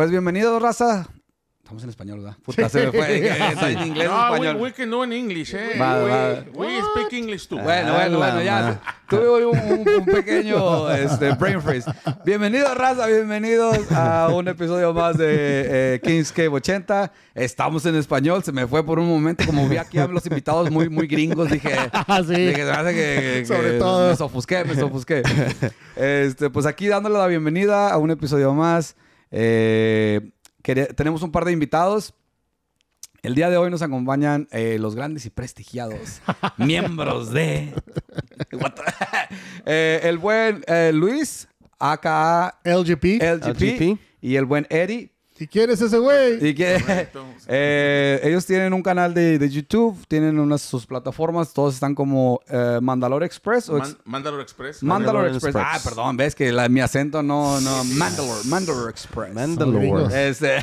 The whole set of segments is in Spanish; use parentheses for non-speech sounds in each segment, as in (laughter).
Pues bienvenido, raza. Estamos en español, ¿verdad? Puta, se me fue. (laughs) Estoy en inglés no, español. We, we, can do in English, eh. we, speak English too. Bueno, bueno, bueno, ya. Tuve un, pequeño este, brain freeze. Bienvenidos, raza. Bienvenidos a un episodio más de eh, Kings Cave 80. Estamos en español. Se me fue por un momento. Como vi aquí a los invitados muy, muy gringos, dije... (laughs) sí. Dije, se hace que, Sobre me sofusqué, me sofusqué. Este, pues aquí dándole la bienvenida a un episodio más. Eh, tenemos un par de invitados. El día de hoy nos acompañan eh, los grandes y prestigiados (laughs) miembros de (laughs) eh, el buen Luis, aka LGP. LGP, LGP, y el buen Eddie, ...si quieres ese güey? (laughs) Eh, ellos tienen un canal de, de, YouTube, tienen unas sus plataformas, todos están como eh, Mandalore Express. Mandalore Express. Mandalore, Express. Ah, perdón, ves que la, mi acento no, no, Mandalore, Mandalore Express. Mandalore. Este,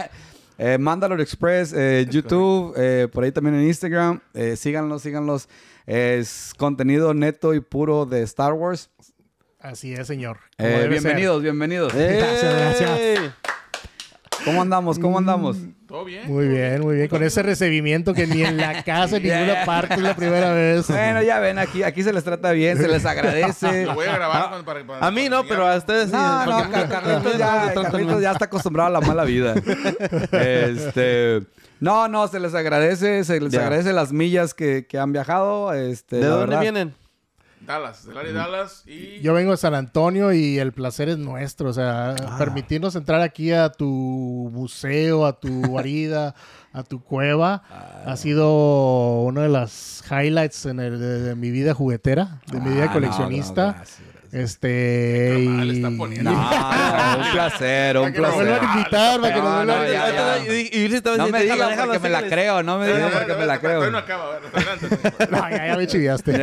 (laughs) eh, Mandalore Express, eh, YouTube, eh, por ahí también en Instagram, síganlos, síganlos. Es contenido neto y puro de Star Wars. Así es, señor. bienvenidos, bienvenidos. (laughs) Gracias, gracias. ¿Cómo andamos? ¿Cómo andamos? Mm, todo bien. Muy bien, muy bien. Con ese recibimiento que ni en la casa, (laughs) en ninguna parte es la primera vez. Bueno, ya ven, aquí, aquí se les trata bien, se les agradece. (laughs) Lo voy a grabar para, para, A mí no, pero a ustedes sí. No, Carlitos ya, ya está acostumbrado a la mala vida. (laughs) Este. No, no, se les agradece, se les agradece las millas que, han viajado. Este, ¿De dónde vienen? Dallas, Dallas y... Yo vengo de San Antonio y el placer es nuestro, o sea, ah. permitirnos entrar aquí a tu buceo, a tu (laughs) guarida, a tu cueva, ah. ha sido uno de los highlights en el, de, mi vida juguetera, de mi vida ah, coleccionista. Este. No, un placer, un placer. No me invitar, para que nos a invitar. Y me la creo, no me digan que me la creo. no (laughs) No, ya, ya me chiviaste.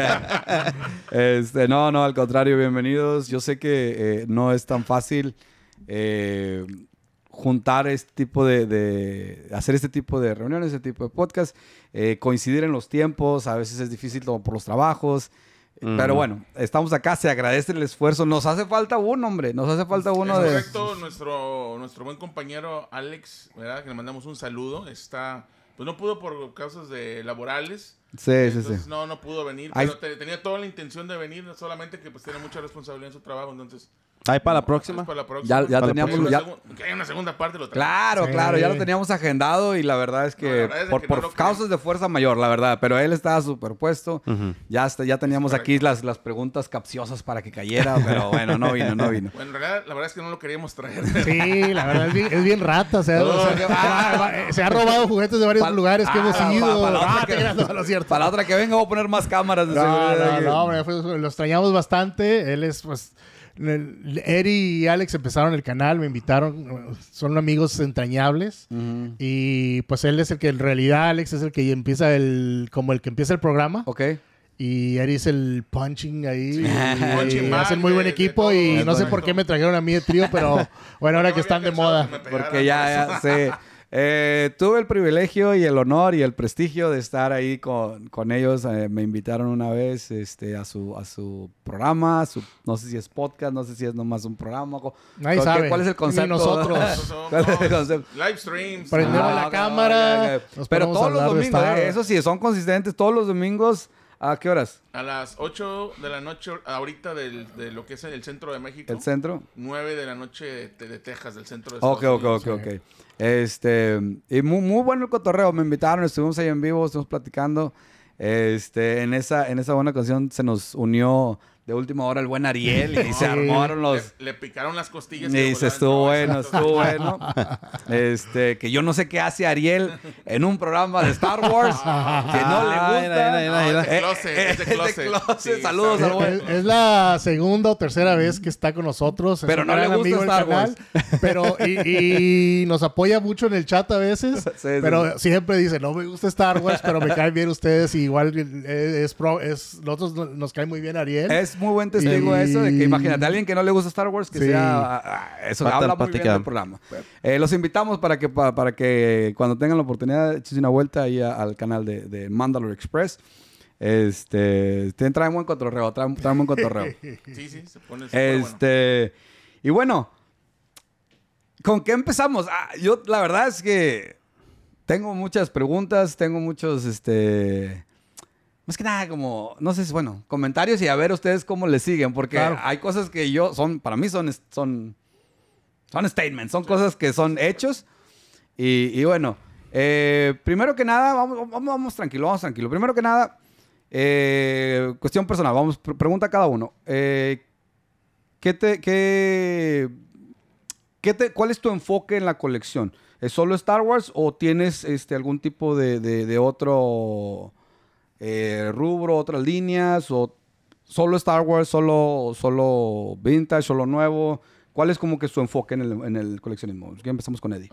Este, no, no, al contrario, bienvenidos. Yo sé que eh, no es tan fácil. Eh, juntar este tipo de, de, hacer este tipo de reuniones, este tipo de podcast, eh, coincidir en los tiempos, a veces es difícil por los trabajos, pero bueno, estamos acá, se agradece el esfuerzo. Nos hace falta uno, hombre. Nos hace falta uno de. Correcto, nuestro, nuestro buen compañero Alex, ¿verdad? Que le mandamos un saludo. Está. Pues no pudo por causas de laborales. Sí, sí, sí. No, no pudo venir. Pero tenía toda la intención de venir, solamente que pues tiene mucha responsabilidad en su trabajo. Entonces, Ahí para la próxima. Ya, teníamos. Ya... hay una segunda parte. claro, claro. Ya lo teníamos agendado y la verdad es que por, causas de fuerza mayor, la verdad. Pero él estaba superpuesto. ya, este, ya teníamos aquí las, las preguntas capciosas para que cayera. Pero bueno, no vino, no vino. Bueno, en realidad, la verdad es que no lo queríamos traer. Sí, la verdad es bien, es bien rata. se, ha, robado juguetes de varios lugares que hemos ah, ido. Ah, para, la otra que venga voy a poner más cámaras de seguridad. No, no, no, los traíamos bastante. Él es, pues Eri y Alex empezaron el canal, me invitaron, son amigos entrañables y pues él es el que en realidad Alex es el que empieza el como el que empieza el programa. Ok. Y Eri es el punching ahí. (laughs) hacen muy buen equipo y no sé por qué me trajeron a mí de trío, pero (laughs) bueno, ahora que están de moda. Porque ya, ya (laughs) Eh, tuve el privilegio y el honor y el prestigio de estar ahí con, ellos. Eh, me invitaron una vez este, a, su, a su programa, su, no sé si es podcast, no sé si es nomás un programa. Nadie sabe. ¿Cuál es el concepto? nosotros. (laughs) Live streams. Prendemos ah, la cámara. Pero todos los domingos, eso sí, son consistentes. Todos los domingos ¿A qué horas? A las 8 de la noche, ahorita de lo que es el centro de México. ¿El centro? 9 de la noche de, Texas, del centro de Estados okay, Ok, ok, ok. Este, y muy, muy bueno el cotorreo. Me invitaron, estuvimos ahí en vivo, estuvimos platicando. Este, en esa, en esa buena ocasión se nos unió de última hora el buen Ariel y (laughs) se armaron los... Le, picaron las costillas. Y estuvo bueno, estuvo bueno. Este, que yo no sé qué hace Ariel en un programa de Star Wars (laughs) que no le gusta. Saludos al buen. Es la segunda o tercera vez que está con nosotros. Pero no le gusta Star Wars. pero, y, y, nos apoya mucho en el chat a veces. (laughs) Pero siempre dice, no me gusta Star Wars, pero me caen bien ustedes. igual eh, es, es, nosotros nos cae muy bien Ariel. Es muy buen testigo de eso, de que imagínate, a alguien que no le gusta Star Wars, que sea... Ah, eso habla muy bien del programa. Eh, los invitamos para que, para, que cuando tengan la oportunidad, echen una vuelta ahí al canal de, de Mandalore Express. Este, traen buen cotorreo, traen, traen buen cotorreo. (laughs) sí, sí, se pone Este, y bueno, ¿con qué empezamos? Ah, yo la verdad es que tengo muchas preguntas, tengo muchos este más que nada como, no sé, bueno, comentarios y a ver ustedes cómo le siguen, porque hay cosas que yo, son, para mí son, son, son statements, son cosas que son hechos. Y, bueno, eh, primero que nada, vamos, vamos, vamos, tranquilo, vamos tranquilo. Primero que nada, eh, cuestión personal, vamos, pregunta a cada uno. Eh, ¿qué te, qué, te, ¿Cuál es tu enfoque en la colección? ¿Es solo Star Wars o tienes este, algún tipo de, de, de otro eh, rubro, otras líneas, o solo Star Wars, solo, solo vintage, solo nuevo. ¿Cuál es como que su enfoque en el, coleccionismo? Pues, ya empezamos con Eddie.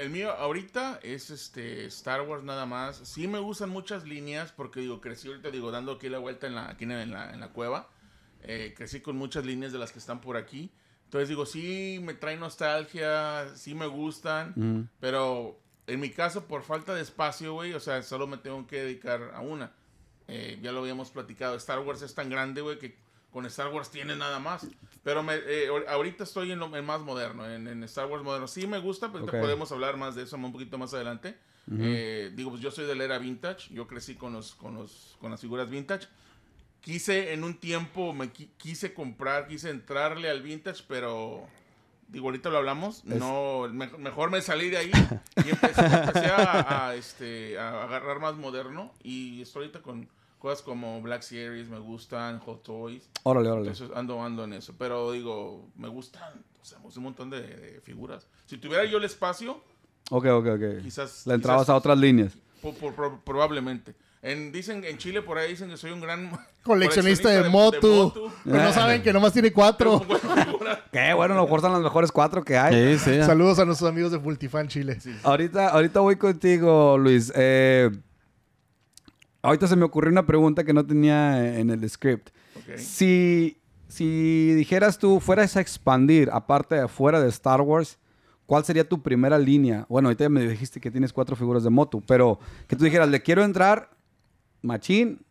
El, mío ahorita es este Star Wars nada más. Sí me gustan muchas líneas porque digo, crecí ahorita, digo, dando aquí la vuelta en la, en la, cueva. Eh, crecí con muchas líneas de las que están por aquí. Entonces digo, sí me trae nostalgia, sí me gustan, pero en mi caso por falta de espacio, güey, o sea, solo me tengo que dedicar a una. Eh, ya lo habíamos platicado. Star Wars es tan grande, güey, que con Star Wars tiene nada más. Pero eh, ahorita estoy en lo más moderno, en, Star Wars moderno. Sí me gusta, pero podemos hablar más de eso un poquito más adelante. Eh, digo, pues yo soy de la era vintage. Yo crecí con, los, con, las figuras vintage. Quise en un tiempo, me quise comprar, quise entrarle al vintage, pero digo, ahorita lo hablamos, no, mejor me salí de ahí (laughs) y empecé, a, este, a agarrar más moderno y estoy ahorita con, Cosas como Black Series me gustan, Hot Toys. Órale, órale. ando, ando en eso. Pero digo, me gustan o sea, un montón de, figuras. Si tuviera yo el espacio. Ok, ok, ok. Quizás. La entrabas a otras líneas. probablemente. En, dicen, en Chile por ahí dicen que soy un gran (laughs) coleccionista, de, moto, Pero pues no saben que nomás tiene cuatro. (laughs) (laughs) Qué bueno, lo mejor las mejores cuatro que hay. Sí, sí. Saludos a nuestros amigos de Multifan Chile. ahorita, ahorita voy contigo, Luis. Eh, Ahorita se me ocurrió una pregunta que no tenía en el script. Si, dijeras tú, fueras a expandir, aparte de fuera de Star Wars, ¿cuál sería tu primera línea? Bueno, ahorita me dijiste que tienes cuatro figuras de moto, pero que tú dijeras, le quiero entrar, machín,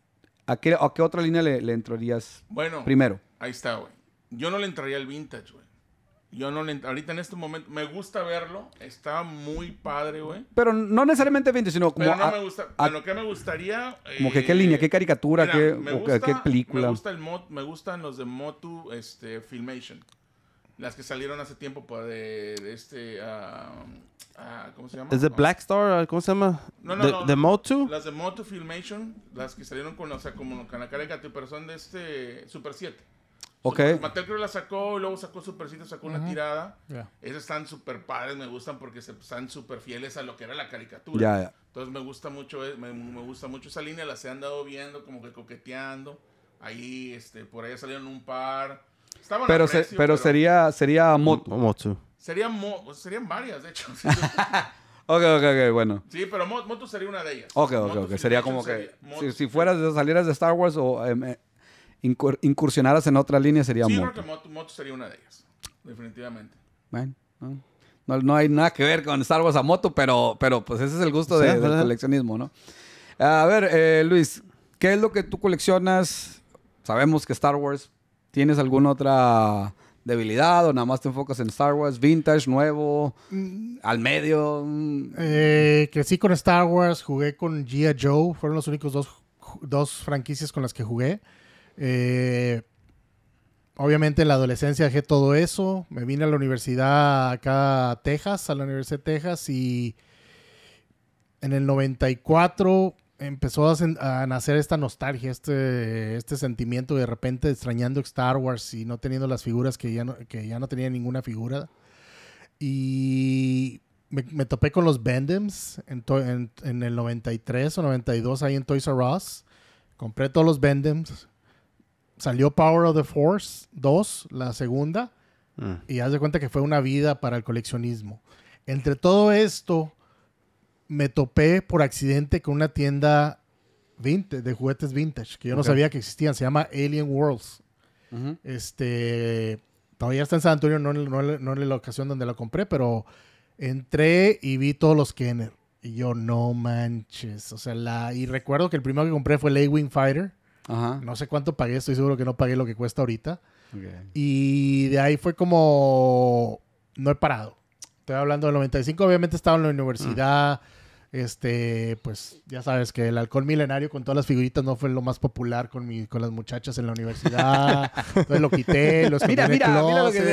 ¿a qué, otra línea le, le entrarías bueno, primero? Ahí está, güey. Yo no le entraría al vintage, güey. Yo no le, ahorita en este momento me gusta verlo, está muy padre, güey. Pero no necesariamente 20, sino como a, que me gustaría como que qué eh, línea, qué caricatura, qué, película. Me gusta el mod, me gustan los de Motu este Filmation. Las que salieron hace tiempo pues, de, este ah, ah, ¿cómo se llama? ¿Es de Black Star? ¿Cómo se llama? No, no, no, Motu. Las de Motu Filmation, las que salieron con, o sea, como con la caricatura, pero son de este Super 7. Ok. Cruz la sacó, y luego sacó Supercito, sacó una tirada. Esas están súper padres, me gustan porque están súper fieles a lo que era la caricatura. Entonces me gusta mucho, eh, me, gusta mucho esa línea, las he dado viendo, como que coqueteando. Ahí, este, por ahí salieron un par. Estaban pero, pero, sería, sería Motu. serían varias, de hecho. (laughs) Ok, ok, ok, bueno. Sí, pero Motu sería una de ellas. Ok, ok, ok. Sería como que. si, fueras, salieras de Star Wars o em, eh, incursionaras en otra línea sería muy moto. Sí, creo que moto, sería una de ellas. Definitivamente. Bueno, no, hay nada que ver con Star Wars a moto, pero, pero pues ese es el gusto del coleccionismo, ¿no? A ver, eh, Luis, ¿qué es lo que tú coleccionas? Sabemos que Star Wars. ¿Tienes alguna otra debilidad o nada más te enfocas en Star Wars, vintage, nuevo, mm. al medio? Eh, crecí con Star Wars, jugué con G.I. Joe, fueron los únicos dos, dos franquicias con las que jugué. Eh, obviamente en la adolescencia dejé todo eso. Me vine a la universidad acá a Texas, a la Universidad de Texas, y en el 94 empezó a, nacer esta nostalgia, este, este sentimiento de repente extrañando Star Wars y no teniendo las figuras que ya no, que ya no tenía ninguna figura. Y me, topé con los Bendems en, en, en, el 93 o 92 ahí en Toys R Us. Compré todos los Bendems salió Power of the Force 2, la segunda, mm. y haz de cuenta que fue una vida para el coleccionismo. Entre todo esto, me topé por accidente con una tienda vintage, de juguetes vintage, que yo no sabía que existían, se llama Alien Worlds. Este, todavía está en San Antonio, no, en la ocasión donde la compré, pero entré y vi todos los Kenner. Y yo, no manches. O sea, la, y recuerdo que el primero que compré fue el A-Wing Fighter. No sé cuánto pagué, estoy seguro que no pagué lo que cuesta ahorita. Y de ahí fue como... No he parado. Estoy hablando del 95, obviamente estaba en la universidad. Este, pues ya sabes que el alcohol milenario con todas las figuritas no fue lo más popular con, mi, con las muchachas en la universidad. (laughs) Entonces lo quité, los mira, mira, mira lo que voy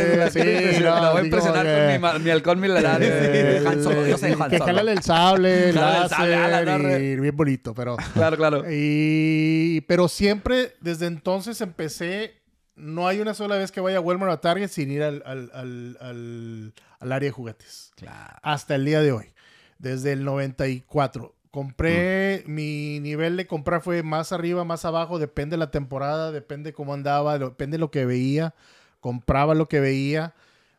a impresionar con mi, mi, alcohol milenario. el sable, el láser, bien bonito, pero... Claro, claro. Y, pero siempre, desde entonces empecé no hay una sola vez que vaya a Walmart a Target sin ir al, al, al, al, área de juguetes. Claro. Hasta el día de hoy desde el 94. Compré, mm. mi nivel de comprar fue más arriba, más abajo, depende de la temporada, depende cómo andaba, depende de lo que veía, compraba lo que veía.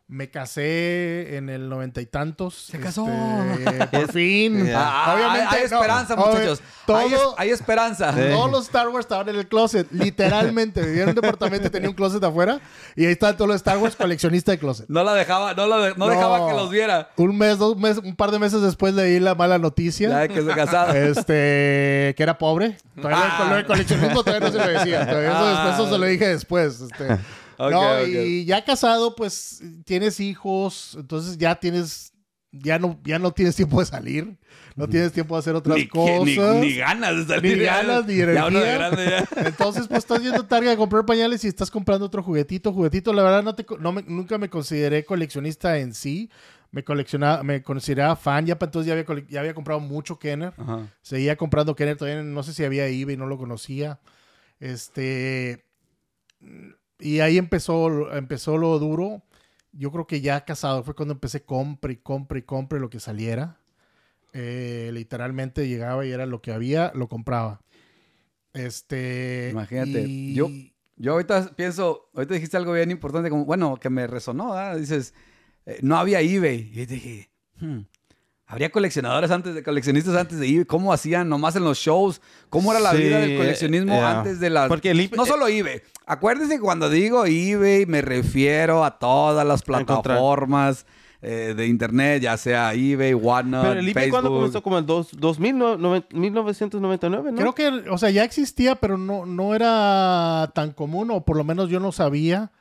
Me casé en el noventa y tantos. Se casó. Este, (laughs) por fin. Ah, ah, obviamente. Hay, esperanza, muchachos. hay, esperanza. Todos los Star Wars estaban en el closet. Literalmente. Vivieron en un departamento y tenía un closet afuera. Y ahí estaban todos los Star Wars coleccionista de closet. No la dejaba, no, la no, dejaba que los viera. Un mes, dos meses, un par de meses después leí la mala noticia. que se casaba. Este, que era pobre. Todavía ah. el, coleccionismo todavía no se lo decía. Todavía eso, ah. eso, se lo dije después. Este no, y ya casado, pues tienes hijos, entonces ya tienes ya no, ya no tienes tiempo de salir, no tienes tiempo de hacer otras cosas. Ni, ganas de salir. Ni ganas, ni energía. Ya Entonces, pues estás yendo tarde a comprar pañales y estás comprando otro juguetito, juguetito. La verdad, no nunca me consideré coleccionista en sí. Me coleccionaba, me consideraba fan. Ya para entonces ya había, comprado mucho Kenner. Seguía comprando Kenner todavía. No sé si había eBay, no lo conocía. Este y ahí empezó, empezó lo duro. Yo creo que ya casado fue cuando empecé compre y compre y compre lo que saliera. Eh, literalmente llegaba y era lo que había, lo compraba. Este. Imagínate. Yo, yo ahorita pienso, ahorita dijiste algo bien importante, como, bueno, que me resonó, Dices, eh, no había eBay. Y dije, hmm, Habría coleccionadores antes de coleccionistas antes de eBay. ¿Cómo hacían nomás en los shows? ¿Cómo era la vida del coleccionismo antes de la...? Porque no solo eh, eBay, Acuérdense que cuando digo eBay me refiero a todas las plataformas eh, de internet, ya sea eBay, Whatnot, Pero el eBay cuando comenzó como el 2000, 1999, ¿no? Creo que, o sea, ya existía, pero no, no era tan común, o por lo menos yo no sabía.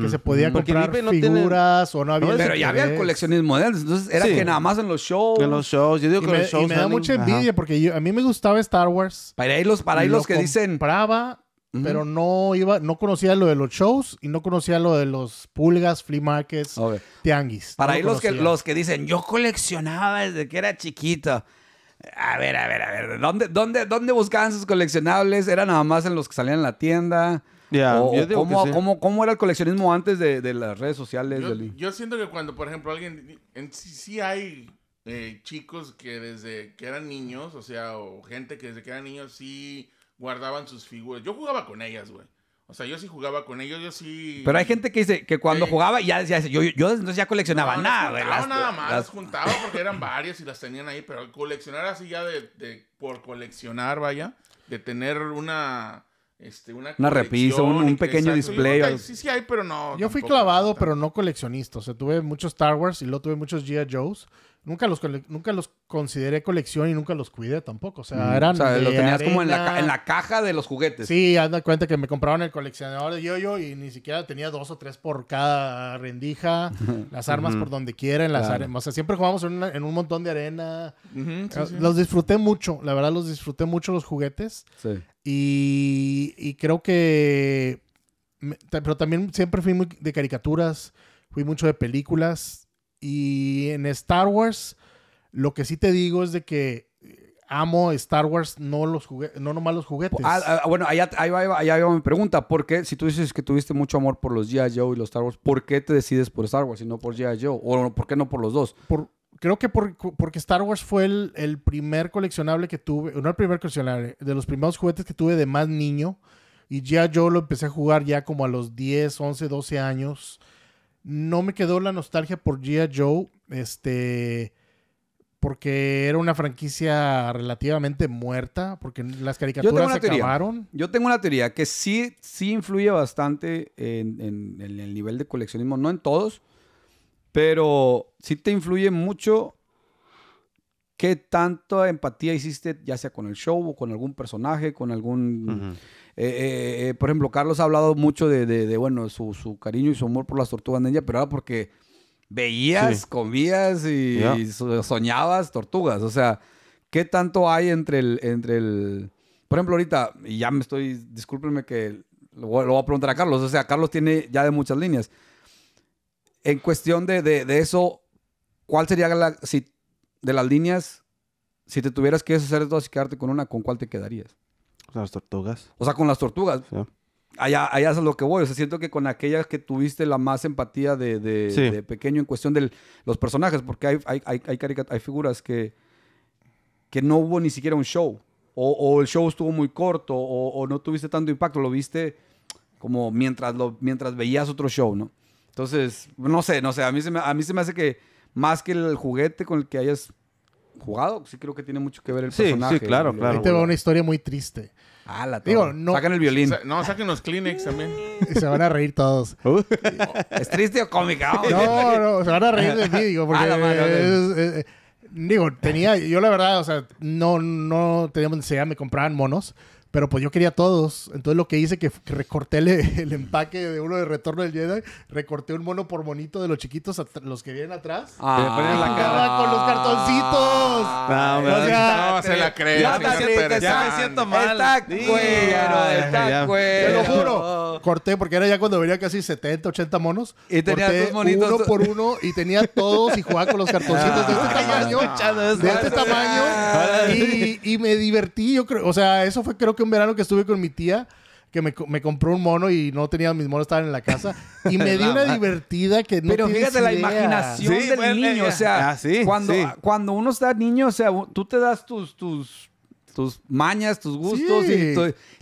Que se podía comprar no figuras o no había. pero ya había el coleccionismo de él. Entonces era que nada más en los shows. En los shows. Yo digo que me, los shows. Y me da mucha envidia porque a mí me gustaba Star Wars. Para ahí los, para los que dicen. Compraba pero no iba, no conocía lo de los shows y no conocía lo de los pulgas, flea markets, tianguis. Para ahí los que, los que dicen, yo coleccionaba desde que era chiquito. A ver, a ver, a ver. ¿Dónde, dónde, dónde buscaban sus coleccionables? ¿Era nada más en los que salían en la tienda? o, cómo, era el coleccionismo antes de, las redes sociales? Yo, siento que cuando, por ejemplo, alguien... sí, hay eh, chicos que desde que eran niños, o sea, o gente que desde que eran niños sí guardaban sus figuras. Yo jugaba con ellas, güey. O sea, yo sí jugaba con ellos, yo sí. Pero hay gente que dice que cuando jugaba ya decía, yo, entonces ya coleccionaba nada, ¿verdad? No, nada más, juntaba porque eran (laughs) varias y las tenían ahí, pero coleccionar así ya de, por coleccionar, vaya, de tener una. Este, una, repisa, un, pequeño display. Sí, sí hay, pero no. Yo fui clavado, pero no coleccionista. O sea, tuve muchos Star Wars y luego tuve muchos G.I. Joe's nunca los, nunca los consideré colección y nunca los cuidé tampoco. O sea, mm. eran. O sea, lo tenías como en la, en la, caja de los juguetes. Sí, anda cuenta que me compraron el coleccionador de yo -yo y ni siquiera tenía dos o tres por cada rendija. (laughs) las armas por donde quieren, las arenas. O sea, siempre jugábamos en, en, un montón de arena. los disfruté mucho, la verdad, los disfruté mucho los juguetes. Sí. Y, y creo que. Pero también siempre fui muy de caricaturas, fui mucho de películas y en Star Wars, lo que sí te digo es de que eh, amo Star Wars, no los juguetes, no nomás los juguetes. Ah, ah, ah, bueno, ahí va, mi pregunta. ¿Por qué, si tú dices que tuviste mucho amor por los G.I. Joe y los Star Wars, ¿por qué te decides por Star Wars y no por G.I. Joe? ¿O por qué no por los dos? Por, creo que porque Star Wars fue el, el, primer coleccionable que tuve, no el primer coleccionable, de los primeros juguetes que tuve de más niño. Y G.I. Joe lo empecé a jugar ya como a los 10, 11, 12 años. No me quedó la nostalgia por G.I. Joe, este, porque era una franquicia relativamente muerta, porque las caricaturas se acabaron. Yo tengo una teoría que sí, sí influye bastante en, en el nivel de coleccionismo, no en todos, pero sí te influye mucho ¿Qué tanta empatía hiciste, ya sea con el show o con algún personaje, con algún... Eh, eh, eh, por ejemplo, Carlos ha hablado mucho de, bueno, su, cariño y su amor por las tortugas ninja, pero ahora porque veías, comías y, soñabas tortugas. O sea, ¿qué tanto hay entre el, entre el... Por ejemplo, ahorita, y ya me estoy, discúlpenme que lo voy, a preguntar a Carlos, o sea, Carlos tiene ya de muchas líneas. En cuestión de, de, eso, ¿cuál sería la... Si de las líneas, si te tuvieras que hacer dos y quedarte con una, ¿con cuál te quedarías? Las tortugas. O sea, con las tortugas. Allá, allá es lo que voy. O sea, siento que con aquellas que tuviste la más empatía de, pequeño en cuestión de los personajes, porque hay, hay, hay, figuras que, que no hubo ni siquiera un show. O, el show estuvo muy corto, o, no tuviste tanto impacto. Lo viste como mientras, lo, mientras veías otro show, ¿no? Entonces, no sé, no sé. A mí se a mí se me hace que más que el juguete con el que hayas jugado, sí creo que tiene mucho que ver el sí, personaje. Sí, claro, claro. Ahí te va una historia muy triste. Ah, la Digo, no. Sacan el violín. no, saquen los Kleenex también. Y (laughs) se van a reír todos. (laughs) Uh. ¿Es triste o cómica? (laughs) no, no, se van a reír de mí, digo, porque... Eh, digo, tenía... Yo la verdad, o sea, no, no teníamos necesidad, me compraban monos pero pues yo quería todos. Entonces lo que hice que, que recorté el, empaque de uno de Retorno del Jedi, recorté un mono por monito de los chiquitos, los que vienen atrás. Ah, la ah, cara con los cartoncitos. No, no, o sea, no se la cree. Ya, te, me siento mal. Está cuero, está cuero. Te lo juro. Corté porque era ya cuando venía casi 70, 80 monos. Y tenía corté monitos. uno por uno y tenía todos y jugaba con los cartoncitos de este tamaño. De este tamaño. Ah. Y, y me divertí, yo creo. O sea, eso fue creo que un verano que estuve con mi tía, que me, compró un mono y no tenía mis monos, estaban en la casa. Y me (laughs) dio una divertida que no Pero fíjate la imaginación del pues, niño. O sea, ah, cuando, cuando uno está niño, o sea, tú te das tus, tus, tus mañas, tus gustos y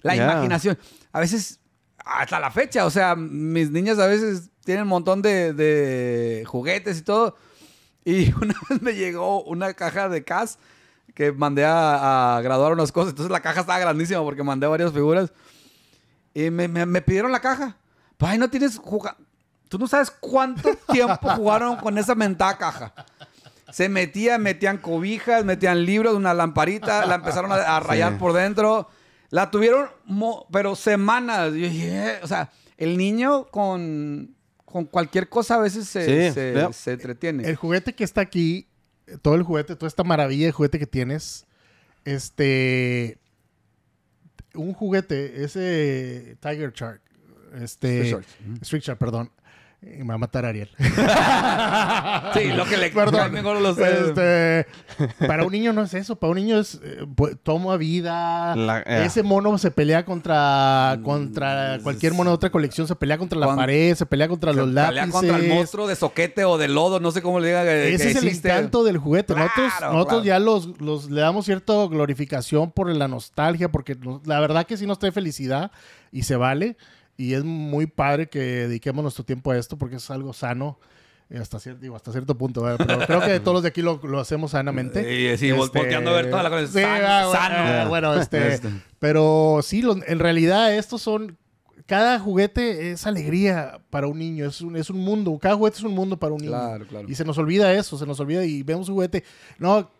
la imaginación. A veces, hasta la fecha, o sea, mis niñas a veces tienen un montón de, de juguetes y todo. Y (laughs) una vez me llegó una caja de CAS que mandé a, graduar unas cosas. Entonces la caja estaba grandísima porque mandé varias figuras. Y me, me, pidieron la caja. Ay, no tienes Tú no sabes cuánto tiempo (laughs) jugaron con esa mentada caja. Se metían, metían cobijas, metían libros, una lamparita, la empezaron a, rayar por dentro. La tuvieron, pero semanas. Eh", o sea, el niño con, con cualquier cosa a veces se, se, se entretiene. El juguete que está aquí todo el juguete, toda esta maravilla de juguete que tienes, este, un juguete, ese Tiger Shark, este, Street Shark, perdón, me va a matar Ariel. (laughs) sí, lo que le Perdón. Este, para un niño no es eso. Para un niño es eh, pues, toma vida. Eh, ah. Ese mono se pelea contra, mm, contra cualquier mono de otra colección. Se pelea contra la pared, se pelea contra los lápices. pelea contra el monstruo de soquete o de lodo. No sé cómo le diga. Ese es el encanto del juguete. nosotros, ya los, le damos cierta glorificación por la nostalgia. Porque la verdad que sí nos trae felicidad y se vale y es muy padre que dediquemos nuestro tiempo a esto porque es algo sano. Eh, hasta cierto, digo, hasta cierto punto, pero (laughs) creo que todos los de aquí lo, hacemos sanamente. Sí, sí, este, volteando a ver toda la cosa. Sí, ah, bueno, sano. Ah, bueno, este, este, Pero sí, en realidad estos son cada juguete es alegría para un niño, es un, es un mundo, cada juguete es un mundo para un niño. Y se nos olvida eso, se nos olvida y vemos un juguete, no,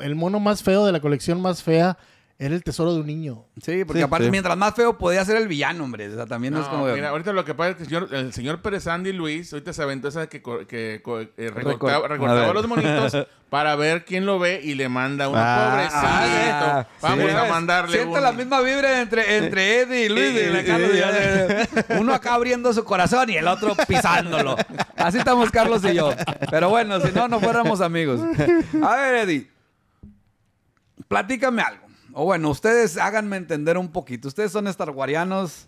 el mono más feo de la colección más fea era el tesoro de un niño. Sí, porque aparte, mientras más feo, podía ser el villano, hombre. O sea, también no, es como. Mira, ahorita lo que pasa es que el señor, Pérez Andy Luis, ahorita se aventó esa que, que eh, recortaba, los monitos (laughs) para ver quién lo ve y le manda una ah, pobre. Ah, Vamos a mandarle. Siento la misma vibra entre, entre Eddie y Luis. (laughs) uno acá abriendo su corazón y el otro pisándolo. Así estamos Carlos y yo. Pero bueno, si no, no fuéramos amigos. A ver, Eddie. Platícame algo. O bueno, ustedes háganme entender un poquito. Ustedes son Starwarianos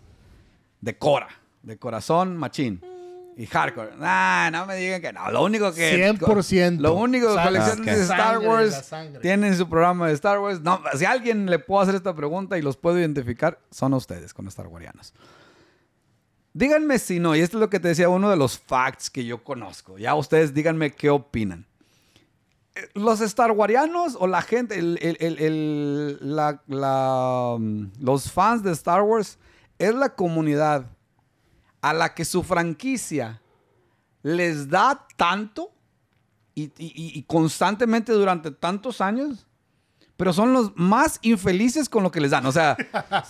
de cora, de corazón machín. Y hardcore. Nah, no me digan que no. Lo único que. 100%. Lo único que ah, de Star Wars. Tienen su programa de Star Wars. No, si alguien le puedo hacer esta pregunta y los puedo identificar, son ustedes con Star Díganme si no, y esto es lo que te decía uno de los facts que yo conozco. Ya ustedes díganme qué opinan los Star o la gente, el, el, el, la, la, um, los fans de Star Wars, es la comunidad a la que su franquicia les da tanto y, y, constantemente durante tantos años pero son los más infelices con lo que les dan. O sea,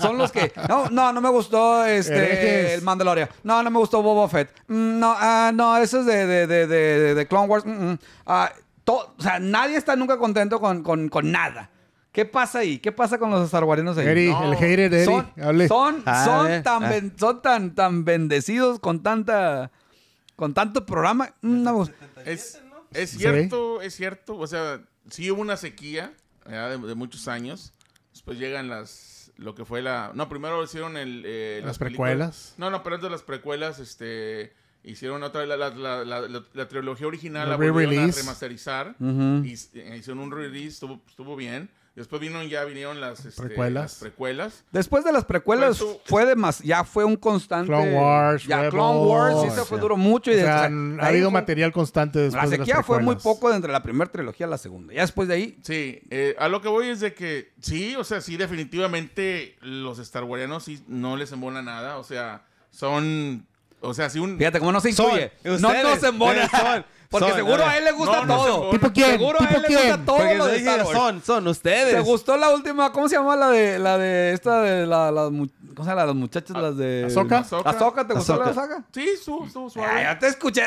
son los que, (laughs) no, no, me gustó este, el Mandalorian. No, no me gustó Boba Fett. Mm, no, ah, no, eso es de, de, de, de Clone Wars. Mm, mm. Ah, o sea, nadie está nunca contento con, nada. ¿Qué pasa ahí? ¿Qué pasa con los zarguarenos ahí? el hater de Son, ah, eh, ah. son, tan, tan, bendecidos con tanta... Con tanto programa. Mm, es, es cierto, es cierto. O sea, sí hubo una sequía de, muchos años. Después llegan las... Lo que fue la... No, primero hicieron el... Eh, las, precuelas. No, no, pero antes las precuelas, este Hicieron otra, la, la, la, la trilogía original, la a remasterizar. y, eh, hicieron un re release, estuvo, estuvo bien. Después vinieron, ya vinieron las, este, precuelas. precuelas. Después de las precuelas fue de más, ya fue un constante. Clone Wars, ya Clone Wars, sí, eso fue duro mucho. Y ha habido material constante después de las precuelas. La sequía fue muy poco entre la primera trilogía y la segunda. Ya después de ahí. Sí, eh, a lo que voy es de que sí, o sea, sí, definitivamente los Star Wars sí no les embola nada. O sea, son o sea, si un. Fíjate como no se incluye. No, no nos Juan. Porque seguro a él le gusta todo. ¿Tipo quién? Seguro a él le gusta todo Son, ustedes. ¿Te gustó la última? ¿Cómo se llama la de la de esta de la, ¿cómo se llama? las muchachas ah, las de Azoka? Azoka, ¿te gustó la saga? Sí, su, su, suave. Ah, ya te escuché.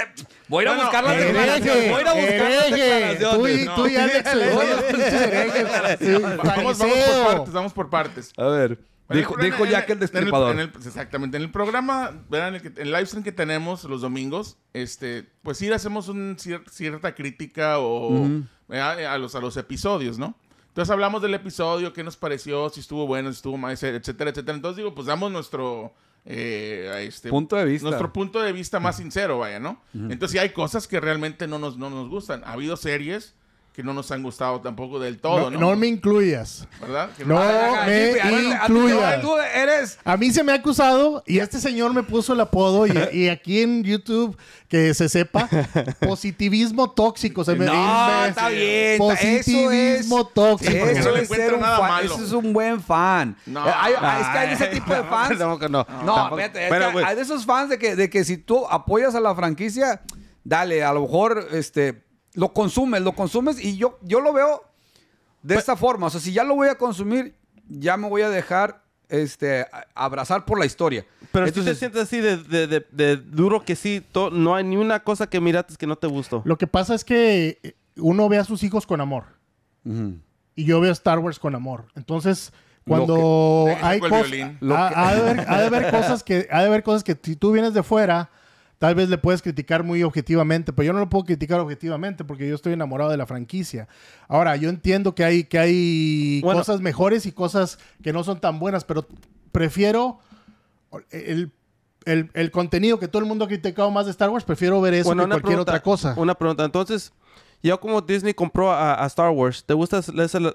Voy a ir a buscar las declaraciones. Voy a ir a buscar las declaraciones. Tú, no. tú y Alex. vamos por partes, vamos por partes. A ver. Dijo ya que el destripador. exactamente. En el programa, verán, el, el live stream que tenemos los domingos, este, pues sí hacemos una cierta crítica o, eh, a, los, a los episodios, ¿no? Entonces hablamos del episodio, qué nos pareció, si estuvo bueno, si estuvo mal, etcétera, etcétera. Entonces digo, pues damos nuestro eh, este, punto de vista. Nuestro punto de vista más sincero, vaya, ¿no? Entonces sí hay cosas que realmente no nos, no nos gustan. Ha habido series que no nos han gustado tampoco del todo. No, ¿no? no me incluyas. ¿Verdad? no, me incluyas. eres... A mí se me ha acusado y este señor me puso el apodo y, aquí en YouTube, que se sepa, (laughs) positivismo tóxico. Se me no, está bien. Positivismo tóxico. eso, es un buen fan. No, eh, hay, es que hay ese tipo de fans. No, no, pues. hay de esos fans de que, de que si tú apoyas a la franquicia, dale, a lo mejor este lo consumes, lo consumes y yo, yo lo veo de pues esta forma. O sea, si ya lo voy a consumir, ya me voy a dejar este, abrazar por la historia. Pero si tú te sientes así de, duro que sí, no hay ni una cosa que mirates que no te gustó. Lo que pasa es que eh, uno ve a sus hijos con amor. Y yo veo Star Wars con amor. Entonces, cuando hay cosas... Ha, de ver cosas que si tú vienes de fuera Tal vez le puedes criticar muy objetivamente, pero yo no lo puedo criticar objetivamente porque yo estoy enamorado de la franquicia. Ahora, yo entiendo que hay, que hay cosas mejores y cosas que no son tan buenas, pero prefiero el, contenido que todo el mundo ha criticado más de Star Wars, prefiero ver eso que cualquier otra cosa. Una pregunta, entonces, ya como Disney compró a, Star Wars, ¿te gustan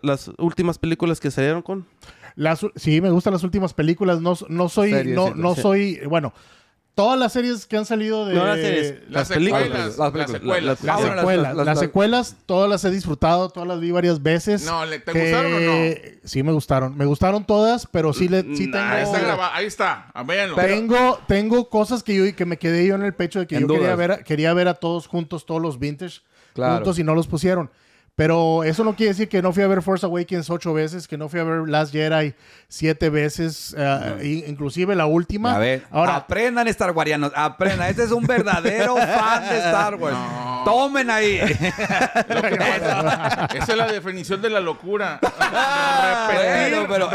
las, últimas películas que salieron con? Las, sí, me gustan las últimas películas. No, no soy, no, no soy, bueno, Todas las series que han salido de... las las, películas. Las, secuelas. Las secuelas. Las secuelas, todas las he disfrutado, todas las vi varias veces. No, ¿te gustaron o no? Sí me gustaron. Me gustaron todas, pero sí, le, sí mm, tengo... Está ahí está, véanlo. Tengo, tengo cosas que yo que me quedé yo en el pecho de que yo quería ver, quería ver a todos juntos, todos los vintage juntos y no los pusieron. Pero eso no quiere decir que no fui a ver Force Awakens ocho veces, que no fui a ver Last Jedi siete veces, eh, inclusive la última. A Ahora, aprendan Star Warsianos, aprendan. Este es un verdadero (laughs) fan de Star Wars. Tomen ahí. (laughs) (laughs) esa es la definición de la locura. repetir, pero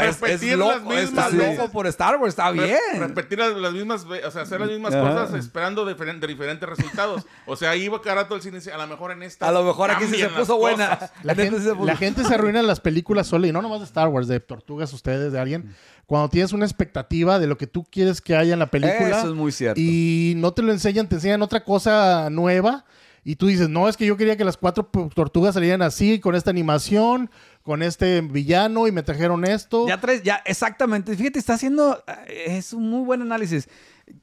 loco, las mismas por Star Wars, está bien. repetir las, mismas, hacer las mismas cosas esperando diferente, diferentes resultados. O sea, iba carato el cine, a lo mejor en esta. A lo mejor aquí se puso buena. (laughs) la, gente, se arruina las películas sola y no nomás de Star Wars, de Tortugas, ustedes, de alguien. Mm. Cuando tienes una expectativa de lo que tú quieres que haya en la película. Eso es muy cierto. Y no te lo enseñan, te enseñan otra cosa nueva. Y tú dices, no, es que yo quería que las cuatro tortugas salieran así, con esta animación, con este villano, y me trajeron esto. Ya tres, ya, exactamente. Fíjate, está haciendo, eh, es un muy buen análisis.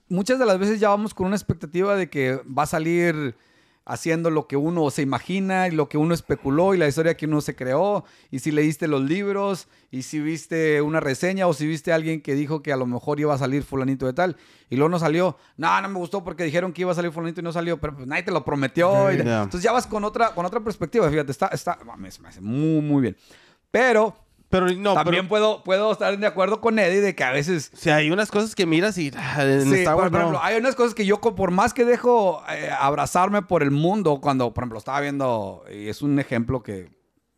Muchas de las veces ya vamos con una expectativa de que va a salir haciendo lo que uno se imagina y lo que uno especuló y la historia que uno se creó y si leíste los libros y si viste una reseña o si viste a alguien que dijo que a lo mejor iba a salir fulanito de tal y luego no salió. No, no me gustó porque dijeron que iba a salir fulanito y no salió, pero pues, nadie te lo prometió. Entonces ya vas con otra, con otra perspectiva, fíjate, está, está, me, hace muy, muy bien. Pero pero no, También puedo, puedo estar de acuerdo con Eddie de que a veces. Si hay unas cosas que miras y. Ah, hay unas cosas que yo, por más que dejo eh, abrazarme por el mundo, cuando, por ejemplo, estaba viendo. Y es un ejemplo que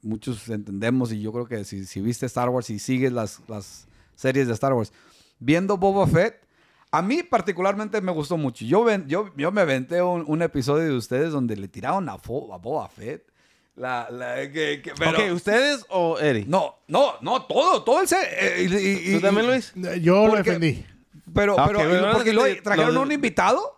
muchos entendemos, y yo creo que si, viste Star Wars y sigues las, las series de Star Wars, viendo Boba Fett, a mí particularmente me gustó mucho. Yo, yo, me venté un, episodio de ustedes donde le tiraron a Boba Fett la, Ok, ¿ustedes o Eric? No, no, no, todo, todo el eh, ¿Tú también, Luis? Yo lo defendí. Pero, ah, pero, trajeron un invitado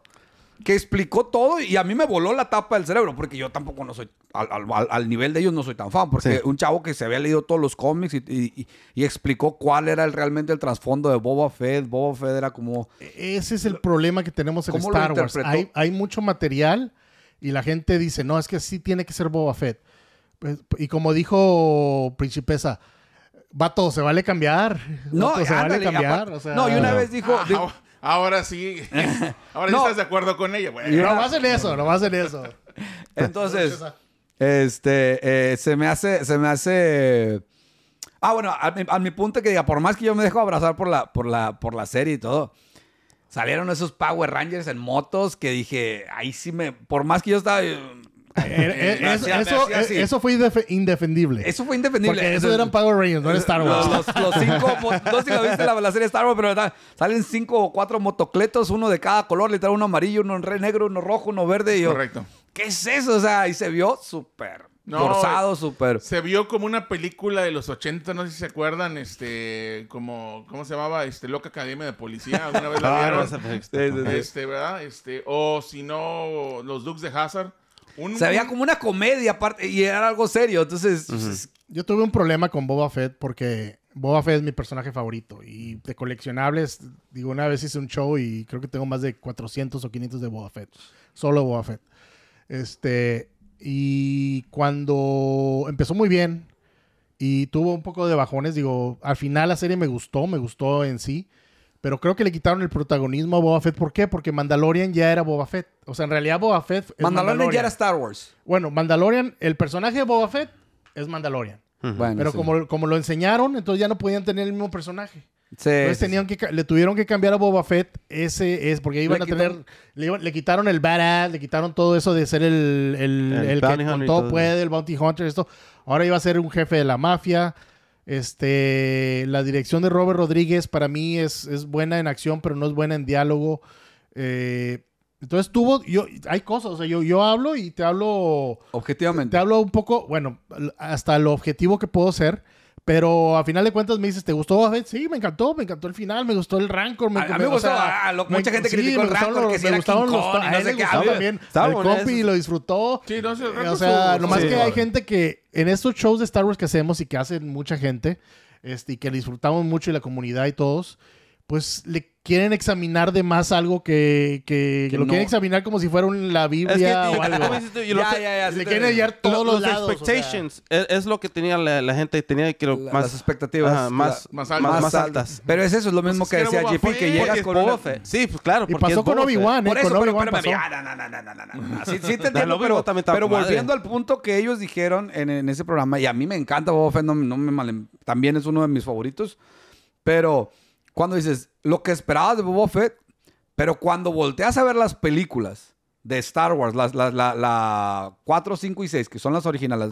que explicó todo y a mí me voló la tapa del cerebro, porque yo tampoco no soy, al, nivel de ellos no soy tan fan, porque un chavo que se había leído todos los cómics y, explicó cuál era realmente el trasfondo de Boba Fett, Boba Fett era como... E-, ese es el problema que tenemos en Star Wars. Hay, hay, mucho material y la gente dice, no, es que sí tiene que ser Boba Fett. Pues, y como dijo Principesa, vato, se vale cambiar. No, se vale cambiar. no, y una vez (laughs) dijo... Ah, ahora sí, (laughs) ahora sí estás de acuerdo con ella. Bueno. No hacen en eso, no hacen en eso. (laughs) Entonces, ah. este, eh, se me hace, se me hace... Ah, bueno, a mi, a mi punto que diga, por más que yo me dejo abrazar por la, por la, por la serie y todo, salieron esos Power Rangers en motos que dije, ahí sí me, por más que yo estaba... Eh, eh, eso, eso, fue indefendible. Eso fue indefendible. Porque eso eran Power Rangers, no eran Star Wars. Los, los, cinco, no sé si lo viste la, la serie Star Wars, pero ¿verdad? salen cinco o cuatro motocletos, uno de cada color, literal, uno amarillo, uno en negro, uno rojo, uno verde. Y yo, Correcto. ¿Qué es eso? O sea, y se vio súper forzado, súper. Se vio como una película de los 80, no sé si se acuerdan, este, como, ¿cómo se llamaba? Este, Loca Academia de Policía, alguna vez la ah, vieron. Este, este, ¿verdad? Este, o si no, Los Dukes de Hazard. se veía como una comedia aparte y era algo serio, entonces... Pues, Yo tuve un problema con Boba Fett porque Boba Fett es mi personaje favorito y de coleccionables, digo, una vez hice un show y creo que tengo más de 400 o 500 de Boba Fett, solo Boba Fett. Este, y cuando empezó muy bien y tuvo un poco de bajones, digo, al final la serie me gustó, me gustó en sí, pero creo que le quitaron el protagonismo a Boba Fett. ¿Por qué? Porque Mandalorian ya era Boba Fett. O sea, en realidad Boba Fett Mandalorian, ya era Star Wars. Bueno, Mandalorian, el personaje de Boba Fett es Mandalorian. pero como, como lo enseñaron, entonces ya no podían tener el mismo personaje. Entonces tenían que le tuvieron que cambiar a Boba Fett ese es porque iban le a tener le, quitaron el badass, le quitaron todo eso de ser el, el, el, que puede, el bounty hunter esto. Ahora iba a ser un jefe de la mafia. Este, la dirección de Robert Rodríguez para mí es, es buena en acción, pero no es buena en diálogo. Eh, entonces tuvo, yo, hay cosas, o sea, yo, yo hablo y te hablo... Objetivamente. Te hablo un poco, bueno, hasta lo objetivo que puedo ser, pero a final de cuentas me dices, ¿te gustó ver? Sí, me encantó, me encantó el final, me gustó el Rancor. Me, a, mí me gustó, ah, mucha gente sí, criticó el Rancor, me gustaron los, a gustó también. El copy lo disfrutó. Sí, no sé, O sea, nomás que hay gente que en estos shows de Star Wars que hacemos y que hacen mucha gente, este, y que disfrutamos mucho y la comunidad y todos, pues le quieren examinar de más algo que, que, lo quieren examinar como si fuera un, la Biblia o algo. y lo, ya, ya, ya, le quieren hallar todos los, lados, expectations. es, lo que tenía la, gente, tenía más expectativas más, más, altas. Pero es eso, es lo pues mismo que decía JP, que llegas con Boba Fett. Sí, pues claro. Y pasó con Obi-Wan, ¿eh? con Obi-Wan pasó. Sí te (laughs) entiendo, pero volviendo al punto que ellos dijeron en ese programa, y a mí me encanta Boba Fett, también es uno de mis favoritos, pero cuando dices lo que esperabas de Boba Fett, pero cuando volteas a ver las películas de Star Wars, las la, la, la 4, 5 y 6, que son las originales,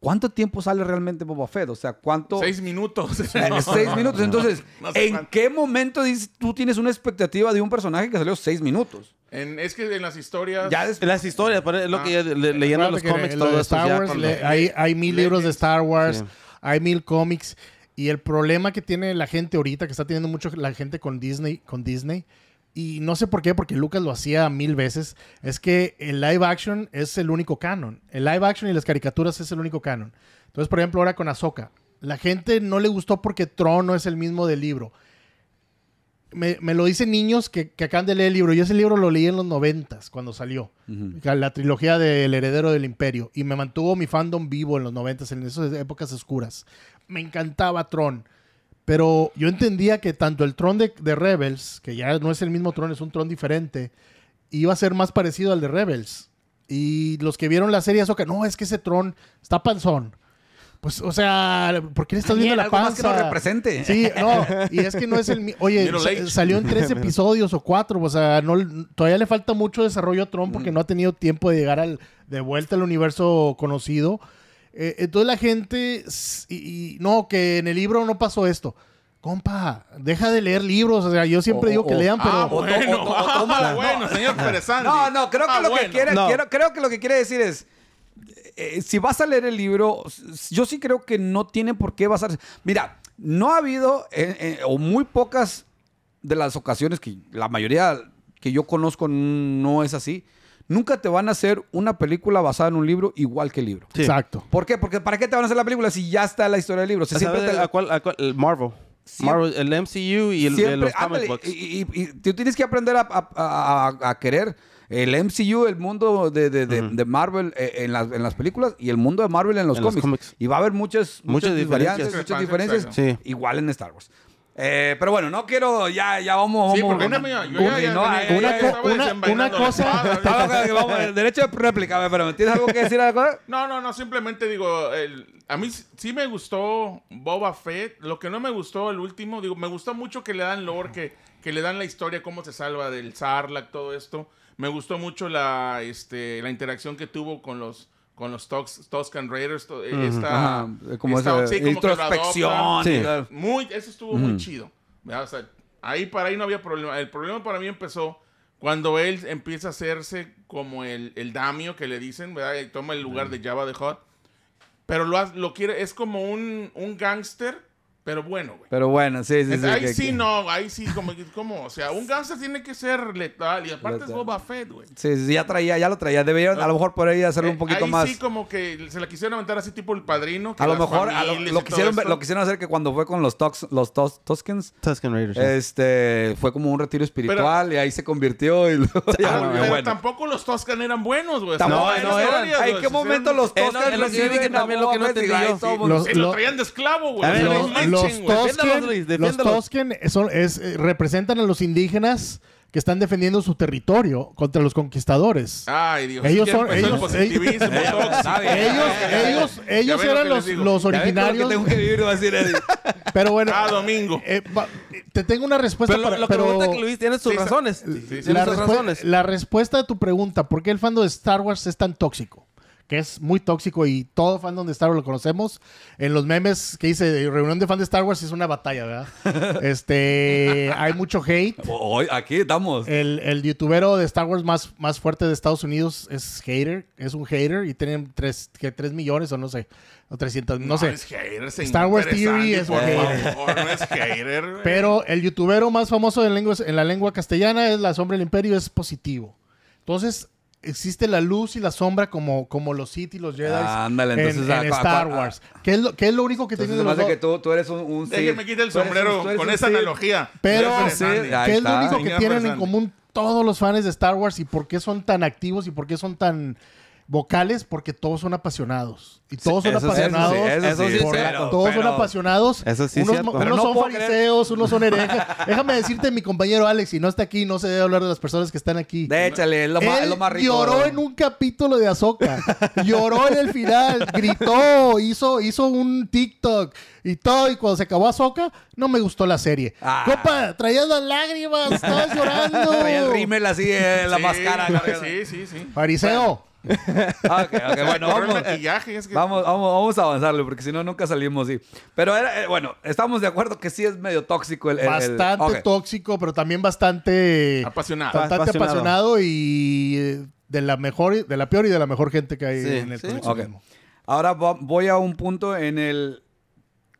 ¿cuánto tiempo sale realmente Boba Fett? O sea, ¿cuánto? Seis minutos. (laughs) seis minutos. Entonces, ¿en qué momento dices, tú tienes una expectativa de un personaje que salió seis minutos? En, es que en las historias. Ya en las historias, es lo que leyendo los cómics, todo Star Wars, hay, hay mil libros de Star Wars, hay mil cómics. Y el problema que tiene la gente ahorita, que está teniendo mucho la gente con Disney, con Disney, y no sé por qué, porque Lucas lo hacía mil veces, es que el live action es el único canon. El live action y las caricaturas es el único canon. Entonces, por ejemplo, ahora con Ahsoka, la gente no le gustó porque Trono es el mismo del libro. Me, lo dicen niños que, que, acaban de leer el libro. Yo ese libro lo leí en los noventas, cuando salió. La trilogía del heredero del imperio. Y me mantuvo mi fandom vivo en los noventas, en esas épocas oscuras me encantaba Tron. Pero yo entendía que tanto el Tron de, Rebels, que ya no es el mismo Tron, es un Tron diferente, iba a ser más parecido al de Rebels. Y los que vieron la serie que no, es que ese Tron está panzón. Pues, o sea, ¿por qué le estás viendo la algo que no represente. Sí, no, y es que no es el Oye, salió en tres (laughs) episodios o cuatro, o sea, no, todavía le falta mucho desarrollo a Tron porque mm. no ha tenido tiempo de llegar al, de vuelta al universo conocido. Eh, entonces la gente, y, no, que en el libro no pasó esto. Compa, deja de leer libros. yo siempre digo que lean, pero. Ah, bueno, ah, señor Pérez No, no, ah, creo que, lo que quiere, decir es. Eh, eh, si vas a leer el libro, yo sí creo que no tiene por qué basarse. Mira, no ha habido, o muy pocas de las ocasiones que la mayoría que yo conozco no es así, Nunca te van a hacer una película basada en un libro igual que el libro. Exacto. ¿Por qué? Porque ¿para qué te van a hacer la película si ya está la historia del libro? Marvel. Marvel, el MCU y el, de los comic books. Y, tú tienes que aprender a, querer el MCU, el mundo de, Marvel eh, en, las, películas y el mundo de Marvel en los, cómics. Y va a haber muchas, muchas, diferencias, igual en Star Wars. Eh, pero bueno, no quiero, ya, ya vamos. Sí, porque una, no, cosa. el (laughs) derecho de réplica, pero tienes algo que decir? cosa? no, no, no, simplemente digo, a mí sí me gustó Boba Fett. Lo que no me gustó, el último, digo, me gustó mucho que le dan lore, que, que le dan la historia, cómo se salva del Sarlacc, todo esto. Me gustó mucho la, este, la interacción que tuvo con los con los Tox, Toscan Raiders, eh, esta, eh, introspección. muy, eso estuvo muy chido. ahí para ahí no había problema. El problema para mí empezó cuando él empieza a hacerse como el, el damio que le dicen, toma el lugar de Java de Hot. Pero lo, lo quiere, es como un, un gángster pero bueno, güey. Pero bueno, sí, sí, sí. Ahí sí, no, ahí sí, como, como, o sea, un gánster tiene que ser letal y aparte es Boba Fett, güey. Sí, sí, ya traía, ya lo traía. Debieron, a lo ah, mejor por ahí hacerlo eh, un poquito ahí más. Sí, como que se la quisieron aventar así tipo el padrino. a lo mejor lo, quisieron, lo, quisieron, hacer que cuando fue con los, Toskens, los Raiders. Este, fue como un retiro espiritual y ahí se convirtió y luego, (laughs) ya, ah, bueno. pero tampoco los Toskens eran buenos, güey. No, no, eran. Historias, ¿En qué momento los Tusken reciben también lo que no te Los, lo traían de esclavo, güey. Los Tosken, es, eh, representan a los indígenas que están defendiendo su territorio contra los conquistadores. Ay, Dios. Ellos son ellos, eran los, originarios. pero bueno. Ah, domingo. Eh, te tengo una respuesta. para, pregunta Luis tiene sus razones. la, razones. la respuesta de tu pregunta, ¿por qué el fando de Star Wars es tan tóxico? que es muy tóxico y todo fan de Star Wars lo conocemos. En los memes que dice eh, reunión de fan de Star Wars es una batalla, ¿verdad? (laughs) este, hay mucho hate. Hoy, aquí estamos. El, youtubero de Star Wars más, más fuerte de Estados Unidos es hater, es un hater y tienen 3 millones o no sé, o 300, no, sé. Es hater, Star Wars Theory es un hater. no es hater Pero el youtubero más famoso en, lenguas, en la lengua castellana es La Sombra del Imperio, es positivo. Entonces, existe la luz y la sombra como, como los Sith y los Jedi en, Star Wars. ¿Qué es, lo, ¿Qué es lo, único que tienen de que tú, tú eres un, el sombrero con esa analogía. Pero, ¿qué es lo único que tienen en común todos los fans de Star Wars y por qué son tan activos y por qué son tan vocales porque todos son apasionados. Y todos son apasionados. todos son apasionados. unos, son fariseos, unos son herejes. (laughs) Déjame decirte, mi compañero Alex, si no está aquí, no se debe hablar de las personas que están aquí. Déchale, Lloró en un capítulo de Azoka. lloró en el final, gritó, hizo, hizo un TikTok y todo. Y cuando se acabó Azoka, no me gustó la serie. Ah. Copa, traías las lágrimas, estabas llorando. rímel así, eh, la máscara. Sí, sí, sí. Fariseo vamos, vamos, a avanzarlo porque si no nunca salimos así. Pero era, eh, bueno, estamos de acuerdo que sí es medio tóxico el... bastante tóxico, pero también bastante... Apasionado. Bastante apasionado, y eh, de la mejor, de la peor y de la mejor gente que hay en el sí. Ahora voy a un punto en el...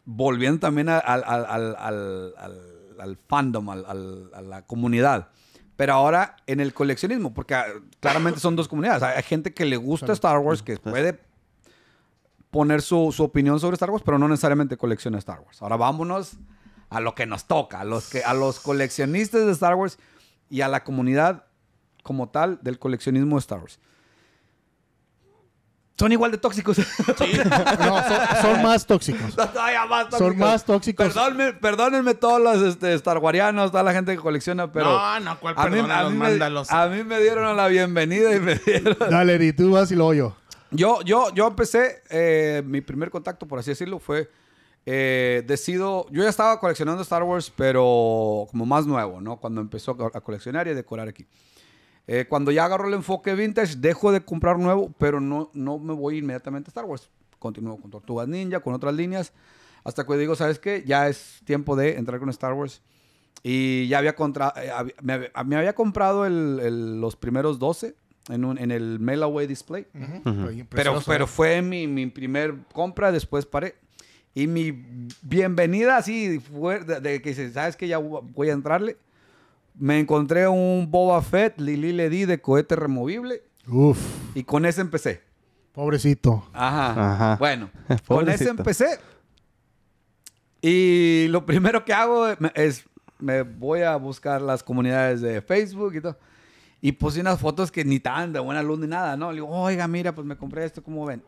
Volviendo también al, al fandom, a la comunidad. Pero ahora en el coleccionismo, porque ah, claramente son dos comunidades. Hay gente que le gusta Star Wars, que puede poner su, opinión sobre Star Wars, pero no necesariamente colecciona Star Wars. Ahora vámonos a lo que nos toca, a los, a los coleccionistas de Star Wars y a la comunidad como tal del coleccionismo de Star Wars. Son igual de tóxicos. Sí. (laughs) no, son, más tóxicos. Son más tóxicos. Perdónenme, todos los este, Warsianos, toda la gente que colecciona, pero. No, no, ¿cuál a mí, a mí Me, a dieron la bienvenida y me (laughs) dieron. Dale, y tú vas y lo yo. Yo, yo, yo empecé, eh, mi primer contacto, por así decirlo, fue. Eh, decido. Yo ya estaba coleccionando Star Wars, pero como más nuevo, ¿no? Cuando empezó a coleccionar y a decorar aquí. Eh, cuando ya agarro el enfoque vintage, dejo de comprar nuevo, pero no, no me voy inmediatamente a Star Wars. Continúo con Tortugas Ninja, con otras líneas, hasta que digo, ¿sabes qué? Ya es tiempo de entrar con Star Wars. Y ya había, contra, eh, ah, me, había comprado los primeros 12 en, un, en el Melaway display. Pero, pero fue mi, mi primer compra, después paré. Y mi bienvenida así fue de, que dices, ¿sabes qué? Ya voy a entrarle me encontré un Boba Fett, Lili le de cohete removible. Uf. Y con ese empecé. Pobrecito. Ajá. Bueno, (laughs) con ese empecé. Y lo primero que hago eh, es, me voy a buscar las comunidades de Facebook y todo. Y puse unas fotos que ni tan de buena luz ni nada, ¿no? Le digo, oiga, mira, pues me compré esto, ¿cómo ven?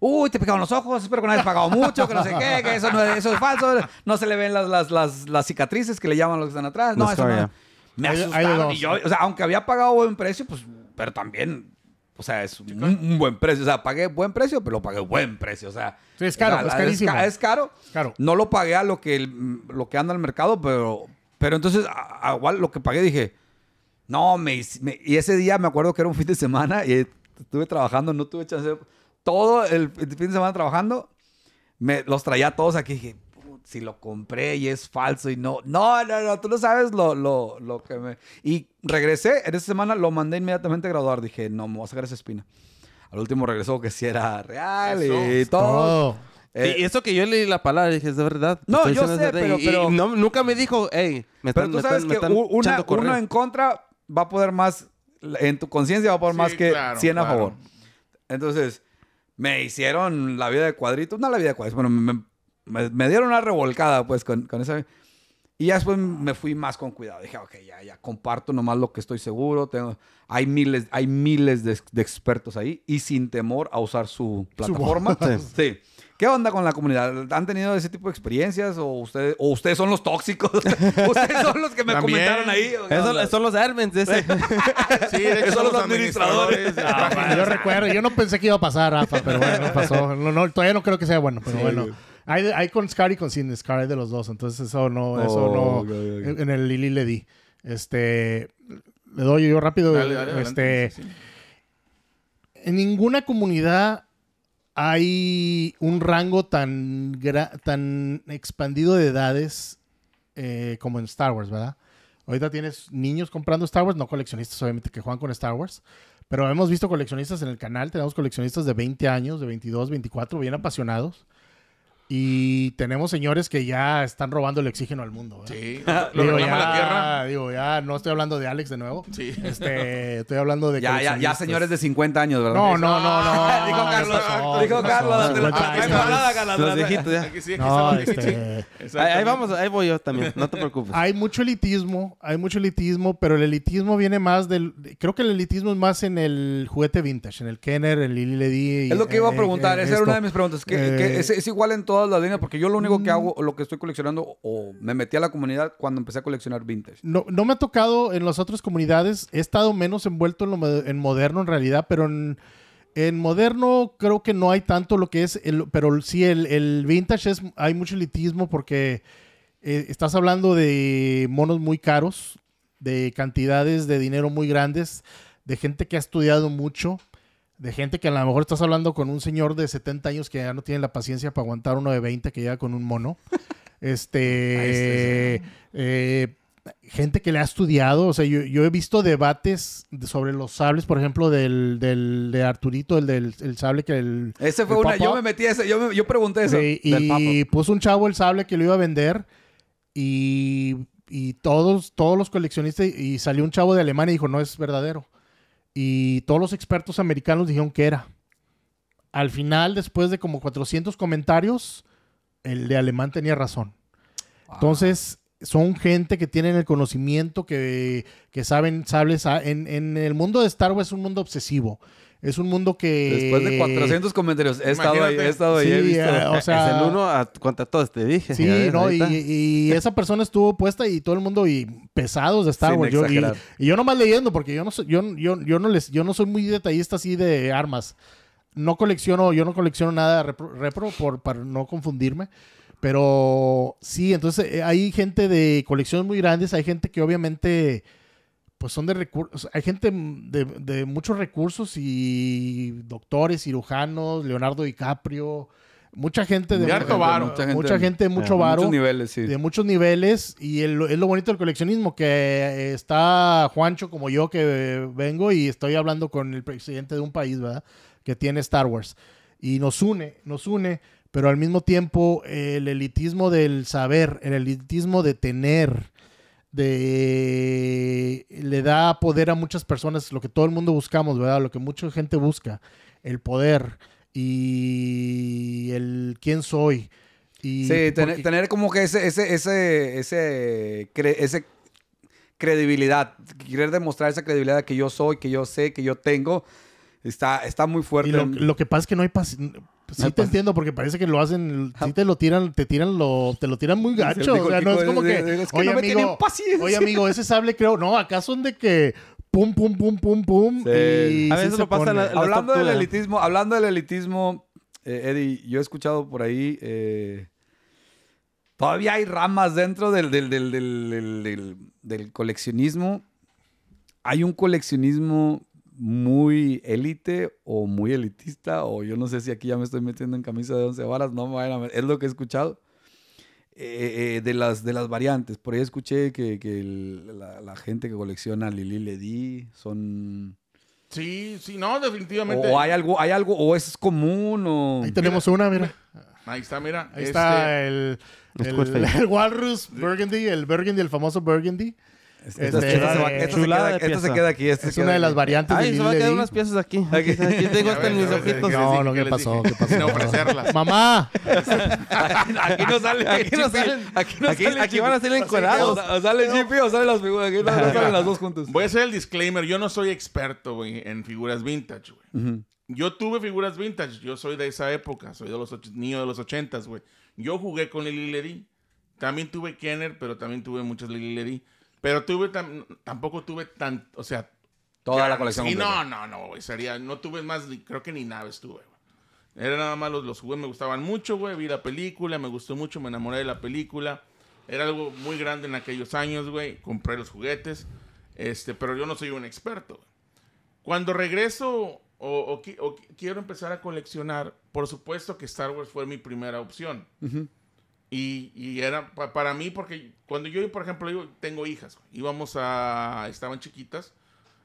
uy, te picaron los ojos, espero que no hayas pagado mucho, que no sé qué, que eso, es, falso, no se le ven las, cicatrices que le llaman los que están atrás. No, eso no. Me asustaron. Y yo, o sea, aunque había pagado buen precio, pues, pero también o sea, es un, buen precio. O sea, pagué buen precio, pero lo pagué buen precio. O sea, es caro, es carísimo. Es, caro. No lo pagué a lo que, lo que anda al mercado, pero, pero entonces, igual lo que pagué, dije, no, me, Y ese día me acuerdo que era un fin de semana y estuve trabajando, no tuve chance. De, todo el fin de semana trabajando, me los traía todos aquí. Dije, si lo compré y es falso y no. No, no, no, tú no sabes lo, lo, lo que me. Y regresé, en esa semana lo mandé inmediatamente a graduar. Dije, no, me voy a sacar esa espina. Al último regresó que si era real y todo. Eh, y eso que yo leí la palabra, dije, es de verdad. No, yo sé, pero, nunca me dijo, hey, me están, Pero tú sabes que una, uno en contra va a poder más, en tu conciencia va a poder más que 100 a favor. Entonces, me hicieron la vida de cuadritos. No la vida de cuadritos, bueno, me, dieron una revolcada, pues, con, esa. Y ya después me fui más con cuidado. Dije, ok, ya, ya, comparto nomás lo que estoy seguro. Tengo, hay miles, hay miles de, de expertos ahí y sin temor a usar su plataforma. sí. ¿Qué onda con la comunidad? ¿Han tenido ese tipo de experiencias? ¿O ustedes, son los tóxicos? (laughs) ¿Ustedes son los que me comentaron ahí? son los admins (laughs) sí, de son los, administradores. Ah, ah, yo recuerdo, yo no pensé que iba a pasar, Rafa, pero bueno, pasó. No, no, todavía no creo que sea bueno, pero bueno. Hay, con Scar y con sin Scar, hay de los dos. Entonces, eso no, eso no. Oh, en el Lili le di. Este. Le doy yo rápido. este. En ninguna comunidad hay un rango tan, tan expandido de edades eh, como en Star Wars, ¿verdad? Ahorita tienes niños comprando Star Wars, no coleccionistas obviamente que juegan con Star Wars, pero hemos visto coleccionistas en el canal, tenemos coleccionistas de 20 años, de 22, 24, bien apasionados. Y tenemos señores que ya están robando el oxígeno al mundo. Sí, lo digo, ya, la tierra. Digo, ya no estoy hablando de Alex de nuevo. Sí. Este, estoy hablando de. (laughs) Ya, ya, ya, señores de 50 años, ¿verdad? No, no, no, no. dijo Carlos. dijo Carlos. Ahí vamos, ahí voy yo también. No te preocupes. Hay mucho elitismo, hay mucho elitismo, pero el elitismo viene más del. Creo que el elitismo es más en el juguete vintage, en el Kenner, el Lily Ledy. Es lo que iba a preguntar. Esa era una de mis preguntas. Eh, ¿Es igual en la línea, porque yo lo único que mm. hago, lo que estoy coleccionando, o me metí a la comunidad cuando empecé a coleccionar vintage. No, no me ha tocado en las otras comunidades, he estado menos envuelto en, moderno en realidad, pero en, moderno creo que no hay tanto lo que es, el, pero sí el, vintage es, hay mucho elitismo porque eh, estás hablando de monos muy caros, de cantidades de dinero muy grandes, de gente que ha estudiado mucho de gente que a lo mejor estás hablando con un señor de 70 años que ya no tiene la paciencia para aguantar uno de 20 que llega con un mono. (laughs) este, eh, gente que le ha estudiado, o sea, yo, he visto debates sobre los sables, por ejemplo, del, de Arturito, el del sable que el... Ese fue una, yo me metí a ese, yo, pregunté eso. y puso un chavo el sable que lo iba a vender y, y todos, todos los coleccionistas y salió un chavo de Alemania y dijo, no es verdadero y todos los expertos americanos dijeron que era. Al final, después de como 400 comentarios, el de alemán tenía razón. Entonces, son gente que tienen el conocimiento, que, que saben, sabes, en, en, el mundo de Star Wars es un mundo obsesivo. Es un mundo que. Después de 400 comentarios, he estado ahí, he estado ahí, eh, o sea, es el uno a todos te dije. Sí, no, y, esa persona estuvo puesta y todo el mundo y pesados de Star Wars. Yo, y, y, yo nomás leyendo, porque yo no soy, yo, yo, yo, no les, yo no soy muy detallista así de armas. No colecciono, yo no colecciono nada repro, repro por, para no confundirme. Pero sí, entonces eh, hay gente de colecciones muy grandes, hay gente que obviamente pues son de recursos, hay gente de, muchos recursos y doctores, cirujanos, Leonardo DiCaprio, mucha gente de, mucha, gente, de mucho muchos niveles, sí. de muchos niveles y es lo bonito del coleccionismo que está Juancho como yo que vengo y estoy hablando con el presidente de un país, ¿verdad? Que tiene Star Wars y nos une, nos une, pero al mismo tiempo el elitismo del saber, el elitismo de tener de le da poder a muchas personas, lo que todo el mundo buscamos, ¿verdad? Lo que mucha gente busca, el poder y el quién soy. Y sí, tener, como que ese, ese, ese, ese, ese credibilidad, querer demostrar esa credibilidad que yo soy, que yo sé, que yo tengo, está, está muy fuerte. lo, lo, que pasa es que no hay pues sí te entiendo porque parece que lo hacen, sí te lo tiran, te tiran lo, te lo tiran muy gacho. O sea, no es como que, es que oye, amigo, oye amigo, ese sable creo, no, acá son de que pum, pum, pum, pum, pum. Y a lo pasa hablando del elitismo, hablando del elitismo, eh, Eddie, yo he escuchado por ahí. Eh, todavía hay ramas dentro del, del, del coleccionismo. Hay un coleccionismo muy élite o muy elitista, o yo no sé si aquí ya me estoy metiendo en camisa de once varas, no a es lo que he escuchado. Eh, eh, de, las, de las variantes, por ahí escuché que, la, gente que colecciona Lili Ledi son... Sí, sí, no, definitivamente. O hay algo, hay algo, o es común, o... Ahí tenemos una, mira. Ahí está, mira. Ahí está este, (laughs) el, Walrus Burgundy, el Burgundy, el famoso Burgundy. Este, este, esta se queda, aquí. esta es una de las variantes. Ay, de se van a quedar unas piezas aquí. Aquí, tengo (laughs) hasta en mis ojitos. No, no, ¿qué pasó? ¿Qué pasó? ofrecerlas. (laughs) ¡Mamá! (laughs) aquí no sale. Aquí no salen. Aquí, van a ser encuerados. O sale Chippy o salen las figuras. Aquí no, salen las dos juntas. Voy a hacer el disclaimer. Yo no soy experto, en figuras vintage, Yo tuve figuras vintage. Yo soy de esa época. Soy de los niños de los ochentas, güey. Yo jugué con Lily Ledy También tuve Kenner, pero también tuve muchas Lily Ledy pero tuve tampoco tuve tan, o sea... Toda la colección. Y no, no, no, güey. Sería, no tuve más, creo que ni naves tuve, güey. Era nada más los, los juguetes, me gustaban mucho, güey. Vi la película, me gustó mucho, me enamoré de la película. Era algo muy grande en aquellos años, güey. Compré los juguetes. Este, pero yo no soy un experto. Cuando regreso o, quiero empezar a coleccionar, por supuesto que Star Wars fue mi primera opción. Uh y, era para mí, porque cuando yo, por ejemplo, yo tengo hijas, íbamos a, estaban chiquitas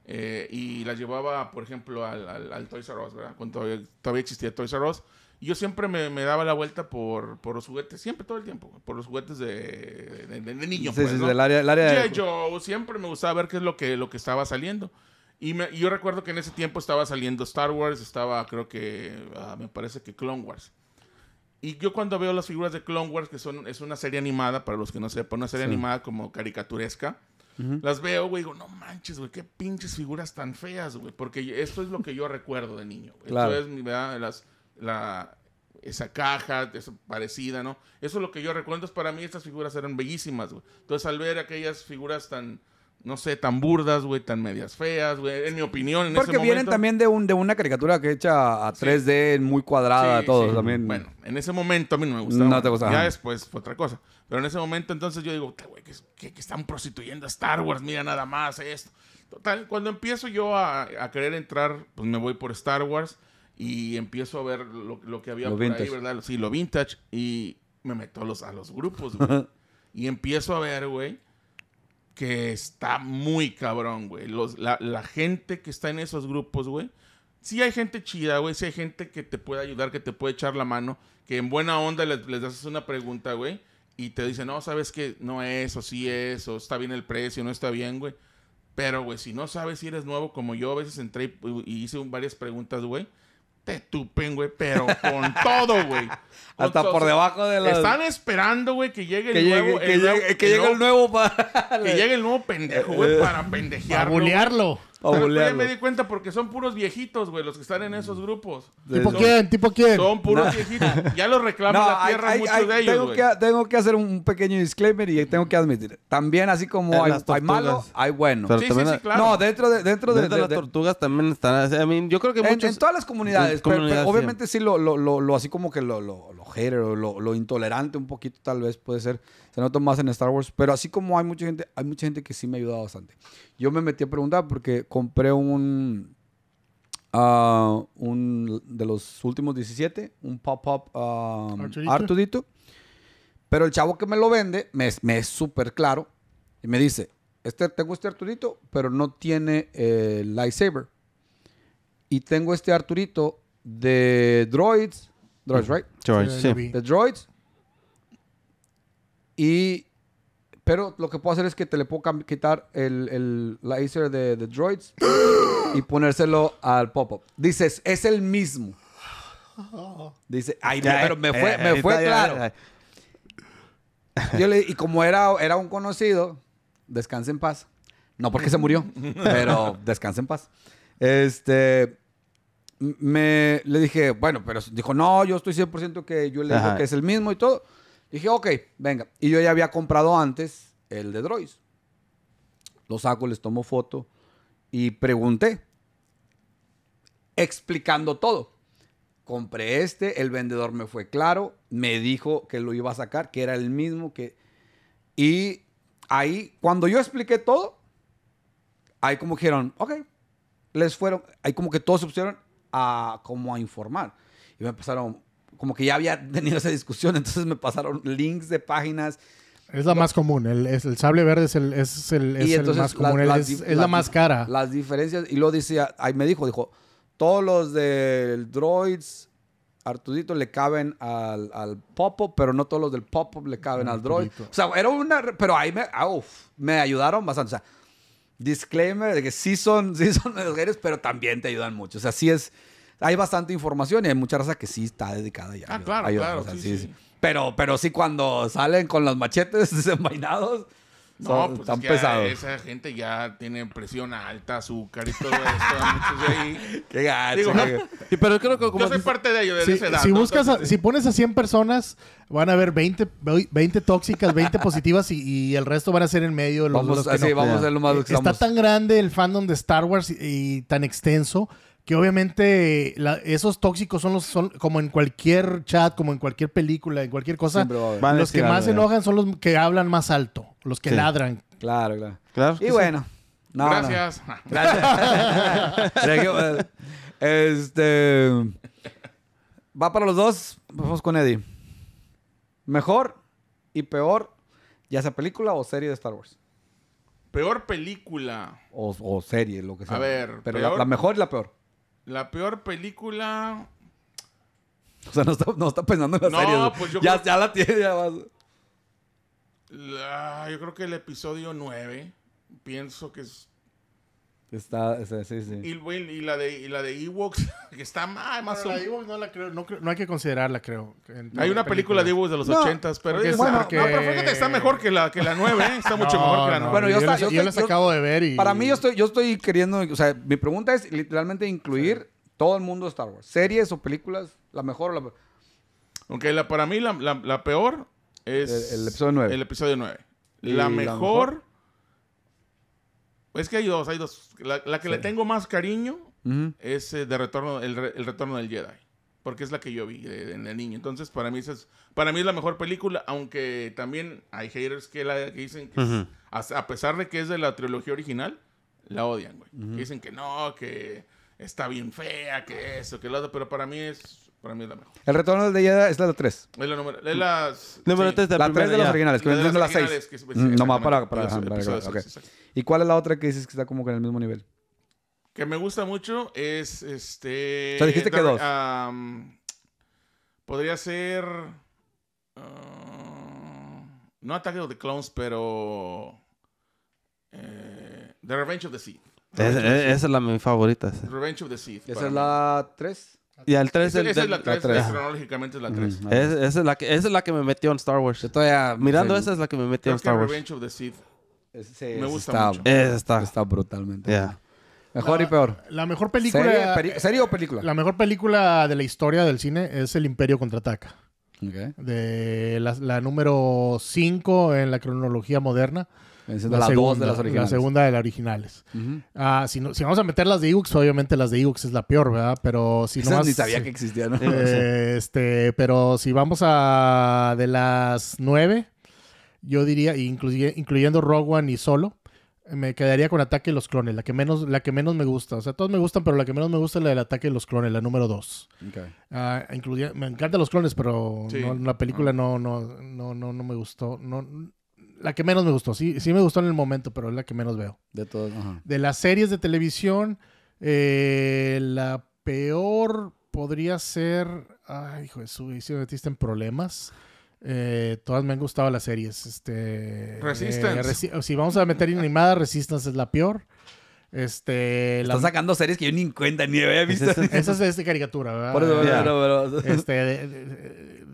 eh, y las llevaba, por ejemplo, al, al, Toys R Us, ¿verdad? Cuando todavía, existía Toys R Us. Y yo siempre me, daba la vuelta por, por, los juguetes, siempre todo el tiempo, por los juguetes de, de, de, Sí, sí, del área, el área de... Yo siempre me gustaba ver qué es lo que, lo que estaba saliendo. Y, yo recuerdo que en ese tiempo estaba saliendo Star Wars, estaba creo que, ah, me parece que Clone Wars. Y yo cuando veo las figuras de Clone Wars, que son, es una serie animada, para los que no sepan, una serie animada como caricaturesca, las veo, güey, digo, no manches, güey, qué pinches figuras tan feas, güey, porque esto es lo que yo recuerdo de niño. Entonces, ¿verdad? esa caja esa parecida, ¿no? Eso es lo que yo recuerdo. Entonces, para mí estas figuras eran bellísimas, güey. Entonces, al ver aquellas figuras tan no sé, tan burdas, güey, tan medias feas, güey, en mi opinión. En Porque vienen también de, un, de una caricatura que hecha a 3D, muy cuadrada, todo también. Bueno, en ese momento a mí no me gustaba. Ya después fue otra cosa. Pero en ese momento entonces yo digo, güey, que, están prostituyendo a Star Wars, mira nada más esto. Total, cuando empiezo yo a, querer entrar, pues me voy por Star Wars y empiezo a ver lo, que había por ahí, ¿verdad? Sí, lo vintage. Y me meto a los, a los grupos, güey. (laughs) y empiezo a ver, güey que está muy cabrón, güey. la, gente que está en esos grupos, güey. Sí hay gente chida, güey. Sí hay gente que te puede ayudar, que te puede echar la mano. Que en buena onda les, haces una pregunta, güey. Y te dicen, no, sabes que no es, o sí es, o está bien el precio, no está bien, güey. Pero, güey, si no sabes si eres nuevo, como yo a veces entré y, hice varias preguntas, güey te tupen, güey, pero con (laughs) todo, güey. Hasta por debajo de la. Están esperando, güey, que llegue el nuevo. Que, llegue, el nuevo para. (laughs) Que llegue el nuevo pendejo, güey, eh, eh. para pendejearlo. Para bulearlo. Ya me di cuenta porque son puros viejitos, güey, los que están en esos grupos. ¿Tipo quién? ¿Tipo quién? Son puros viejitos. Ya los reclama la tierra hay, muchos de ellos, tengo que, tengo que hacer un pequeño disclaimer y tengo que admitir. También, así como hay, hay, malo, hay buenos. sí, sí, sí, claro. No, dentro de, dentro, de, las tortugas también están... yo creo que en, muchos... En todas las comunidades. obviamente sí lo, así como que lo o lo, intolerante un poquito tal vez puede ser. Se nota más en Star Wars. Pero así como hay mucha gente, hay mucha gente que sí me ha ayudado bastante. Yo me metí a preguntar porque compré un... Ah, un de los últimos 17, un pop-up ah, Arturito. Pero el chavo que me lo vende me, me es súper claro y me dice, este, tengo este Arturito, pero no tiene lightsaber. Y tengo este Arturito de droids, Droids, right? Droids, sí. Droids. Y. Pero lo que puedo hacer es que te le puedo quitar el, el laser de, Droids y ponérselo al pop-up. Dices, es el mismo. Dice, ay, pero me eh, fue, me fue claro. Yo le, y como era, era un conocido, descanse en paz. No porque se murió, (laughs) pero descanse en paz. Este, me, le dije, bueno, pero dijo, no, yo estoy 100% que yo le que es el mismo y todo. Dije, ok, venga. Y yo ya había comprado antes el de Droids. Lo saco, les tomo foto y pregunté, explicando todo. Compré este, el vendedor me fue claro, me dijo que lo iba a sacar, que era el mismo que... Y ahí, cuando yo expliqué todo, ahí como dijeron, ok, les fueron, ahí como que todos se pusieron a, como a informar. Y me pasaron, como que ya había (laughs) tenido esa discusión, entonces me pasaron links de páginas. Es la más común, el, es, el sable verde es el, es el, es el más común, la, es, la más cara. Las diferencias, y luego decía, ahí me dijo, dijo, todos los del droids, Artudito le caben al, al pop pero no todos los del popo le caben al droid. O sea, era una... Pero ahí me, ah, me ayudaron bastante. O sea, disclaimer de que sí son, sí son mujeres pero también te ayudan mucho. O sea, sí es. Hay bastante información y hay mucha raza que sí está dedicada ya. Ah, claro, claro. Pero, pero sí, cuando salen con los machetes (laughs) desenvainados no, pues tan pesado. Esa gente ya tiene presión alta, azúcar y todo eso. (laughs) Qué creo (laughs) que yo soy parte de ello, si, buscas, si pones a 100 personas, van a haber 20, 20 tóxicas, 20 positivas y, el resto van a ser en medio vamos, vamos a lo más Está tan grande el fandom de Star Wars y, tan extenso que obviamente esos tóxicos son los son como en cualquier chat, como en cualquier película, en cualquier cosa, los que más enojan son los que hablan más alto. Los que ladran. Claro, claro. y bueno. gracias. (laughs) Gracias. (laughs) este. Va para los dos. Vamos con Eddie. Mejor y peor, ya sea película o serie de Star Wars. Peor película. O, o serie, lo que sea. A ver. Pero la, mejor y la peor. La peor película. O sea, no está, no está pensando en la no, serie. Pues yo ya, ya la tiene, ya vas. Ah, yo creo que el episodio 9, pienso que es... Está, sí, sí. Y, y, la de, y la de Ewoks, (laughs) que está más... más no la creo, no, no hay que considerarla, creo. Hay una película de Ewoks de los 80s, pero, es, bueno, no, pero fíjate, está mejor que la, que la 9, ¿eh? está (laughs) mucho mejor que la 9. Bueno, yo, yo, yo, acabo de ver y... Para mí yo estoy, yo estoy queriendo, o sea, mi pregunta es literalmente incluir todo el mundo de Star Wars, series o películas, la mejor o la peor. Ok, para mí la, la, la peor es el, episodio 9. El episodio 9. La mejor, Es que hay dos, hay dos. La, que le tengo más cariño es eh, de retorno, el, Retorno del Jedi. Porque es la que yo vi eh, en el niño. Entonces, para mí, es, para mí es la mejor película. Aunque también hay haters que, la, dicen que, a, pesar de que es de la trilogía original, la odian, güey. dicen que no, que está bien fea, que eso, que lo otro. Pero para mí es la mejor. El retorno de Jedi es la 3. Es la número. Es la. Número 3 de la, la 3 de los originales, que la 6. Pues, mm, no para. para, ¿Y cuál es la otra que dices que está como que en el mismo nivel? Que me gusta mucho es este. O sea, dijiste que dos. podría ser. Uh, no Attack de the Clones, pero. Eh, the Revenge of the Sea. Esa es, la mi favorita. Revenge of the Sea. ¿Esa es la 3? Y al 3 esa, el, esa es la 3, la 3. Eh, cronológicamente es la 3. Mm, es, esa, es la que, esa es la que me metió en Star Wars. todavía, Mirando sí. esa es la que me metió en Star Wars. Revenge of the Sith. Es, sí, me gusta está, mucho. Está, está brutalmente. Yeah. Mejor la, y peor. La mejor película. ¿Serie, ¿Serie, o película? La mejor película de la historia del cine es El Imperio contraataca. Okay. De la, la número 5 en la cronología moderna la segunda, de las originales. Ah, si, vamos a meter las de Ewoks, obviamente las de Ewoks es la peor, ¿verdad? Pero si no. ni sabía que existían. ¿no? este, pero si vamos a de las nueve, yo diría, incluyendo Rogue One y Solo, me quedaría con Ataque de los Clones, la que menos, la que menos me gusta. O sea, todos me gustan, pero la que menos me gusta es la del Ataque de los Clones, la número dos. Ah, me encantan los clones, pero la película ah. no, no, no, no, no me gustó. No, la que menos me gustó. Sí, sí me gustó en el momento, pero es la que menos veo. De todas. De las series de televisión, eh, la peor podría ser. Ay, hijo de su, si me metiste en problemas. Eh, todas me han gustado las series. Este, eh, Resistance. si vamos a meter inanimada, Resistance es la peor. Este, Están sacando series que yo ni en cuenta ni había visto. Esa es (laughs) de caricatura, ¿verdad? Por pero...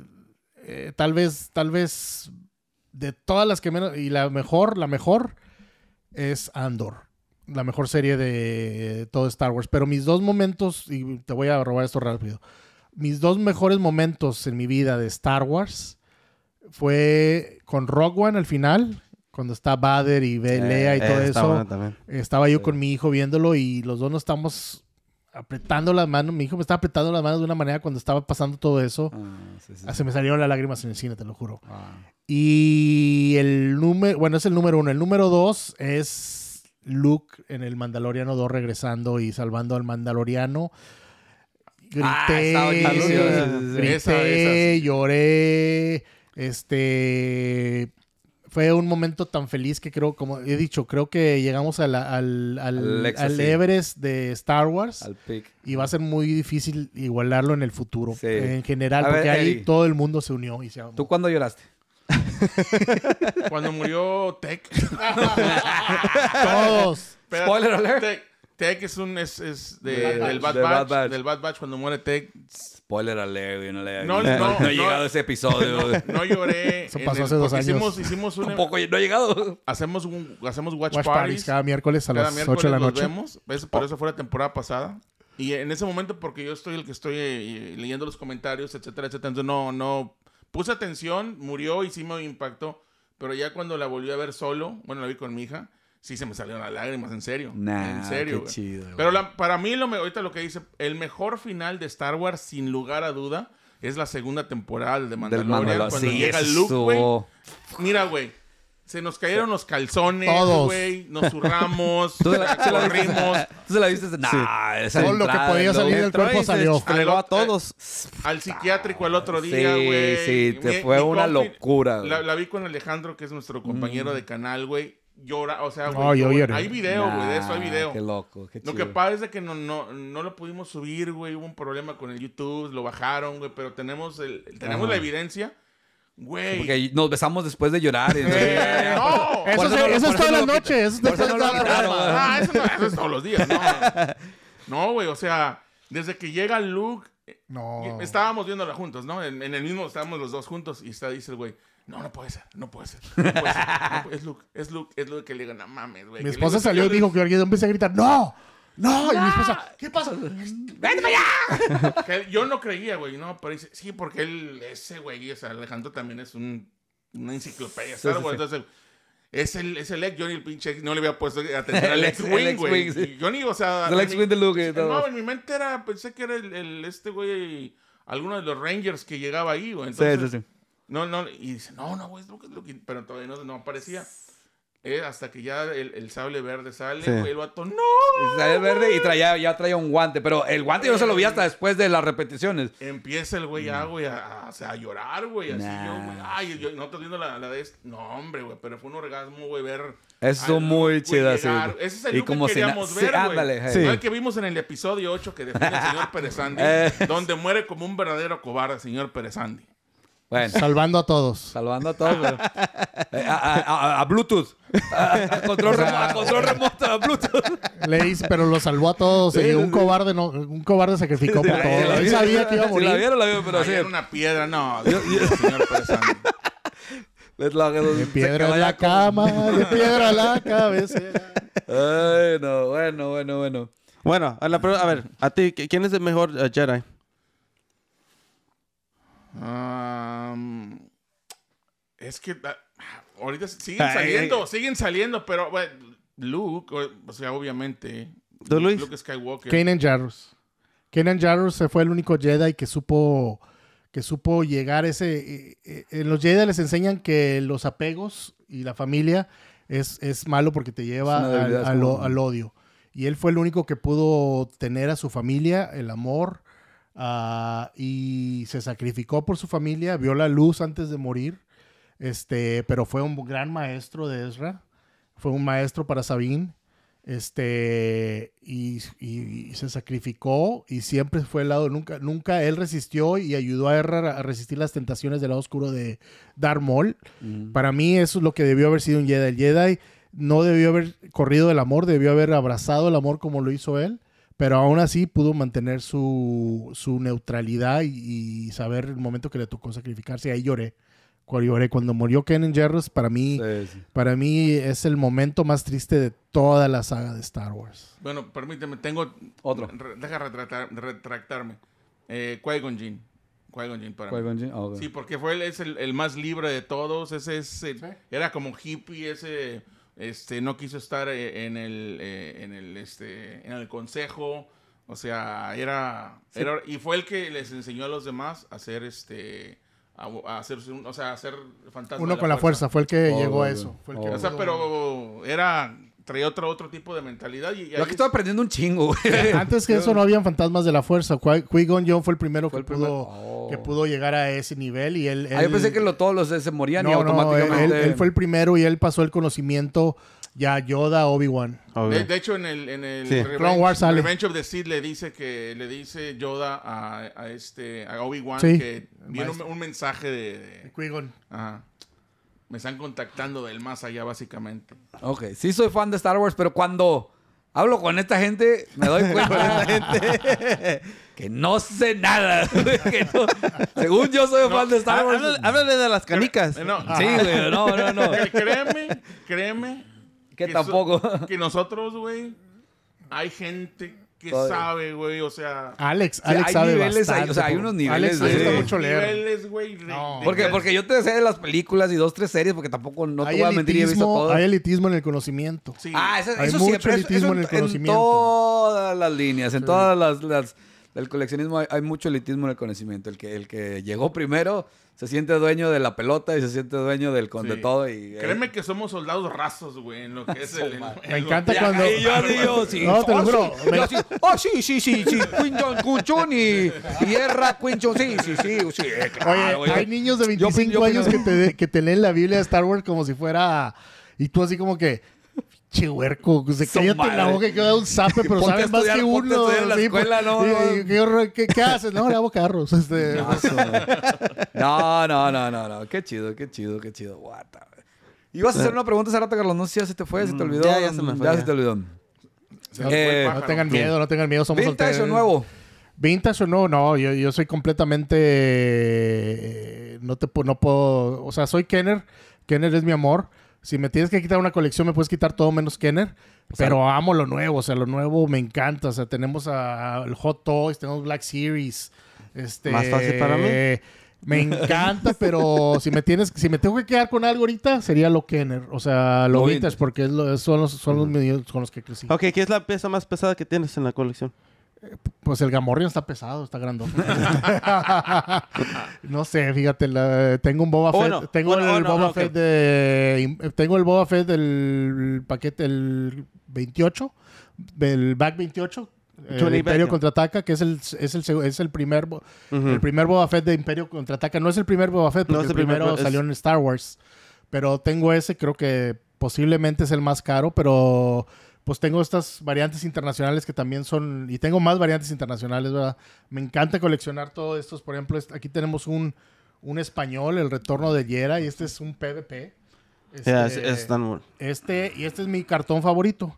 tal vez, tal vez de todas las que menos. Y la mejor, la mejor es Andor. La mejor serie de todo Star Wars. Pero mis dos momentos, y te voy a robar esto rápido. Mis dos mejores momentos en mi vida de Star Wars fue con Rogue One al final, cuando está Bader y Belea y eh, todo eh, eso. estaba yo con mi hijo viéndolo y los dos no estamos apretando las manos. Mi hijo me estaba apretando las manos de una manera cuando estaba pasando todo eso. Ah, ah, se me salieron las lágrimas en el cine, te lo juro. Ah. Y el número, bueno, es el número uno. El número dos es Luke en el Mandaloriano 2 regresando y salvando al Mandaloriano. Grité, lloré, este fue un momento tan feliz que creo, como he dicho, creo que llegamos al, Everest de Star Wars. Y va a ser muy difícil igualarlo en el futuro. En general, porque ahí todo el mundo se unió y se ¿Tú cuándo lloraste? (laughs) Cuando murió Tech. (laughs) Todos. Spoiler alert. Tech, es un es, es de, del, Bad, Bad Batch. Del Bad Batch cuando muere Tech Spoiler y no, le, no, no, no, no, llegado ese episodio. No, lloré. (laughs) Eso pasó hace dos años. Hicimos, hicimos un, poco. no ha llegado. Hacemos, un, hacemos watch, watch parties, Cada miércoles a las 8 de la noche. Vemos. Eso, eso fue la temporada pasada. Y en ese momento, porque yo estoy el que estoy eh, leyendo los comentarios, etcétera, etcétera, entonces no, no puse atención, murió y sí me impactó. Pero ya cuando la volví a ver solo, bueno, la vi con mi hija, sí se me salieron las lágrimas, en serio. en serio. Pero para mí, lo, ahorita lo que dice, el mejor final de Star Wars, sin lugar a duda, es la segunda temporada de Mandalorian. Cuando llega llega Luke, güey. Mira, güey. Se nos cayeron los calzones, güey. Nos zurramos, (laughs) ¿Tú corrimos. (laughs) ¿Tú se la viste? Nah, Todo lo que podía salir del cuerpo salió. Al, a eh, todos. Al psiquiátrico el otro día, güey. Sí, sí, te fue una locura. La, vi con Alejandro, que es nuestro compañero mm. de canal, güey llora, o sea, güey, Hay video, güey, de eso hay video. Qué loco, qué chido. Lo que pasa es que no, no, no lo pudimos subir, güey, hubo un problema con el YouTube, lo bajaron, güey, pero tenemos, el, tenemos la evidencia. Güey. Porque nos besamos después de llorar. ¿eh? no. Eso, es, eso es toda la noche. Eso es toda la noche. Eso es todos los días. (laughs) No, güey. o sea, desde que llega Luke. No. Estábamos viéndola juntos, ¿no? En, en el mismo estábamos los dos juntos. Y está, dice el güey. No, no puede ser, no puede ser. es Luke, es Luke, es Luke que le digan, no mames, güey. Mi esposa salió y dijo que alguien empecé a gritar, ¡No! ¡No! Y mi esposa, ¿qué pasa? ¡Vente para allá! yo no creía, güey, no, pero dice, sí, porque él, ese güey, o sea, Alejandro también es un, una enciclopedia, sabes, entonces. Es el, ex Johnny, el pinche No le había puesto (laughs) atención al ex Wing, güey. Johnny, o sea. El ex Wing de Luke. No, en mi mente era. Pensé que era el, este güey. Alguno de los Rangers que llegaba ahí, güey. sí, sí, sí. No, no, y dice, no, no, güey, pero todavía no, no aparecía. Eh, hasta que ya el, el sable verde sale, güey, el vato, no. El sable verde y traía, ya traía un guante, pero el guante yo no se lo vi hasta después de las repeticiones. Empieza el güey ya, ah, mm. güey, a, a, a, llorar, güey, así yo, güey, ay, yo no estoy viendo la, la de... Este". No, hombre, güey, pero fue un orgasmo, güey, ver... Eso es muy chido, sí. Ese es el y como que queríamos si ver, güey. Sí, el que vimos en el episodio 8 que defiende el señor (laughs) Pérez Andy, eh. donde muere como un verdadero cobarde, señor Pérez Salvando a todos. Salvando a todos. Eh, a, Bluetooth. A, control, remoto control remoto, a Bluetooth. Le hice, pero lo salvó a todos. Eh, un cobarde un cobarde sacrificó sí, por todos. sabía que la vieron, la vieron, pero sí. Era una piedra, no. Dios, Dios, señor la, de piedra en la cama, de piedra en la cabeza Ay, bueno, bueno, bueno. Bueno, a, la, a ver, a ti, ¿quién es el mejor uh, Jedi? es que ah, ahorita siguen saliendo, siguen saliendo, pero bueno, Luke, o sea, obviamente. Luke Skywalker. Kenan Jarrus. Kenan Jarrus se fue el único Jedi que supo que supo llegar ese. Eh, eh, en los Jedi les enseñan que los apegos y la familia es, es malo porque te lleva al, odio. Y él fue el único que pudo tener a su familia, el amor, Ah, y se sacrificó por su familia, vio la luz antes de morir, este, pero fue un gran maestro de Ezra, fue un maestro para Sabine, este, y, se sacrificó y siempre fue el lado, nunca, nunca él resistió y ayudó a Ezra a resistir las tentaciones del lado oscuro de Darth Maul. Mm. Para mí eso es lo que debió haber sido un Jedi. El Jedi no debió haber corrido el amor, debió haber abrazado el amor como lo hizo él pero aún así pudo mantener su, su neutralidad y, saber el momento que le tocó sacrificarse. Ahí lloré. Cuando lloré. Cuando murió Kenan Jarrus, para mí, para mí es el momento más triste de toda la saga de Star Wars. Bueno, permíteme, tengo otro. deja retractarme. Eh, Qui-Gon Jin Qui-Gon para Sí, porque fue él es el, más libre de todos. Ese es era como hippie, ese este, no quiso estar eh, en el, eh, en el, este, en el consejo. O sea, era, Y fue el que les enseñó a los demás a hacer este. A, hacer, o sea, hacer Uno con la fuerza. fue el que oh, llegó a eso. Fue el que oh, o sea, pero era traía otro, otro tipo de mentalidad. Y, que estaba aprendiendo un chingo, (laughs) Antes que eso no habían fantasmas de la fuerza. Qui-Gon John fue el primero, oh. que, pudo, llegar a ese nivel y él... Ah, yo pensé que lo, todos los se morían y automáticamente... él, fue el primero y él pasó el conocimiento ya Yoda, Obi-Wan. De, hecho, en el, en el Revenge, Clone Wars of the Sith le dice que le dice Yoda a, este a Obi-Wan que viene un, mensaje de, de... Qui-Gon. Ajá. Me están contactando del más allá, básicamente. Ok, sí soy fan de Star Wars, pero cuando hablo con esta gente, me doy cuenta gente (laughs) que no sé nada. según yo soy fan de Star Wars. Háblale, de las canicas. No, ah. sí, güey, no, no, no. (laughs) Eh, créeme, créeme. Que, tampoco. que nosotros, güey, hay gente que sabe, güey, o sea... Alex, Alex hay sabe niveles, bastante, hay, o sea, hay unos niveles, Alex de, mucho porque, porque yo te sé de las películas y dos, tres series, porque tampoco, no te voy a mentir, he visto todo. Hay elitismo en el conocimiento. Sí. Ah, eso, hay eso mucho elitismo en, el conocimiento. En todas las líneas, en todas las, Del coleccionismo hay, hay mucho elitismo en el conocimiento. El que, el que llegó primero se siente dueño de la pelota y se siente dueño del con de todo. Y, eh, Créeme que somos soldados rasos, güey, en lo que es (laughs) el. me encanta cuando. (laughs) No, te lo oh, juro. Oh, sí, me... sí, sí, sí, sí, sí. Cuchun y, tierra, sí, sí, sí. sí Oye, hay niños de 25 años que te leen la Biblia de Star Wars como si fuera. Y tú, así como que. Chihuerco, se cállate en la boca pues, y queda un zape, pero sabes más que uno. ¿qué, haces? No, le hago carros. Este. No, no, no, no, Qué chido, qué chido, qué chido. Guata. Ibas a hacer una pregunta hace rato, Carlos. No sé si se te fue, se te mm, olvidó. Ya, ya se me fue. Ya, se te olvidó. Eh, no tengan miedo, no tengan miedo. Somos ¿Vintage o nuevo? Vintage o nuevo, no, yo, yo soy completamente. Eh, no te no puedo. O sea, soy Kenner. Kenner es mi amor. Si me tienes que quitar una colección, me puedes quitar todo menos Kenner. pero amo lo nuevo, o sea, lo nuevo me encanta. O sea, tenemos el Hot Toys, tenemos Black Series. Este, Más fácil para mí. Me encanta, (laughs) pero si me tienes, si me tengo que quedar con algo ahorita, sería lo Kenner. O sea, lo vintage, porque son los, son los medios con los que crecí. Ok, ¿qué es la pieza más pesada que tienes en la colección? Pues el Gamorrion está pesado, está grande. (laughs) no sé, fíjate, tengo un Boba Fett, tengo, el Boba Fett tengo el del paquete el 28, del Back 28 el eh, Imperio contraataca, que es el, es el, es el primer el primer Boba Fett de Imperio contraataca. No es el primer Boba Fett, porque el, primero salió en Star Wars. Pero tengo ese, creo que posiblemente es el más caro, pero pues tengo estas variantes internacionales que también son, y tengo más variantes internacionales, ¿verdad? Me encanta coleccionar todos estos, por ejemplo, aquí tenemos un, español, el retorno de Yera, y este es un PvP. Este, es, este y este es mi cartón favorito.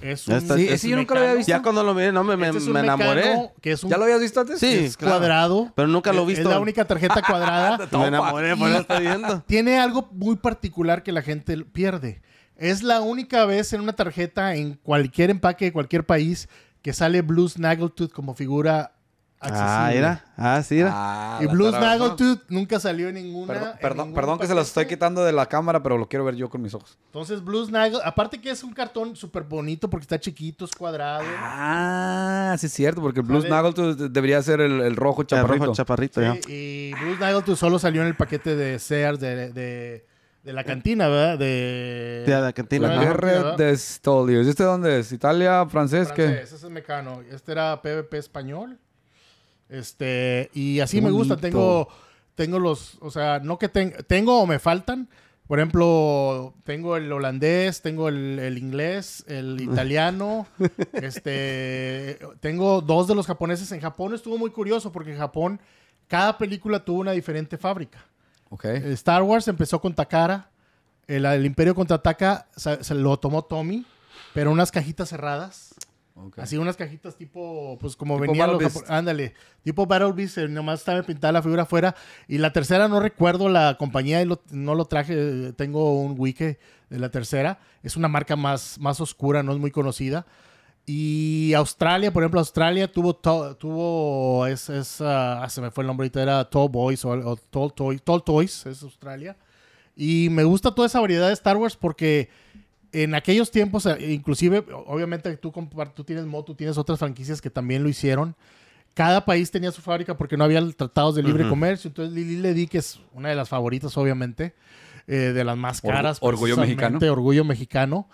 Es un, sí, nunca lo había visto. Ya cuando lo miré, no, me, este enamoré. Que es un, ¿Ya lo habías visto antes? Sí, cuadrado. Pero nunca lo he visto. Es la única tarjeta cuadrada. (laughs) me enamoré por lo viendo. Tiene algo muy particular que la gente pierde. Es la única vez en una tarjeta en cualquier empaque de cualquier país que sale Blue Snaggletooth como figura ah, accesible. Ah, era. Ah, sí, era. Ah, y Blue Snaggletooth nunca salió en ninguna. Perdón, perdón, que se los estoy quitando de la cámara, pero lo quiero ver yo con mis ojos. Entonces, Blue Snaggletooth, aparte que es un cartón súper bonito porque está chiquito, es cuadrado. Ah, sí, es cierto, porque Blue Snaggletooth debería ser el, rojo chaparrito. Y Blue Snaggletooth solo salió en el paquete de Sears de de la cantina, ¿verdad? De, de la cantina. de ¿Este dónde es? ¿Italia? ¿Francés? francés francés Ese es mecano. Este era PvP español. Este, y así me gusta. Tengo, tengo los, o sea, no que tengo o me faltan. Por ejemplo, tengo el holandés, tengo el, inglés, el (laughs) italiano. este, tengo dos de los japoneses. En Japón estuvo muy curioso porque en Japón cada película tuvo una diferente fábrica. Okay. Eh, Star Wars empezó con Takara. El, Imperio contraataca se, se, lo tomó Tommy, pero unas cajitas cerradas. Así unas cajitas tipo, pues como tipo Ándale, tipo Battle Beast, eh, nomás estaba pintada la figura afuera. Y la tercera no recuerdo la compañía, y no lo traje, eh, tengo un wiki de la tercera. Es una marca más, más oscura, no es muy conocida. Y Australia, por ejemplo, Australia tuvo, tuvo es, ah, ah, se me fue el nombre era Tall Boys o, Tall, Toy, Toys, es Australia. Y me gusta toda esa variedad de Star Wars porque en aquellos tiempos, eh, inclusive, obviamente tú, tú tienes tú tienes otras franquicias que también lo hicieron. Cada país tenía su fábrica porque no había tratados de libre comercio. Entonces Lili di que es una de las favoritas, obviamente, eh, de las más caras. orgullo mexicano. Orgullo mexicano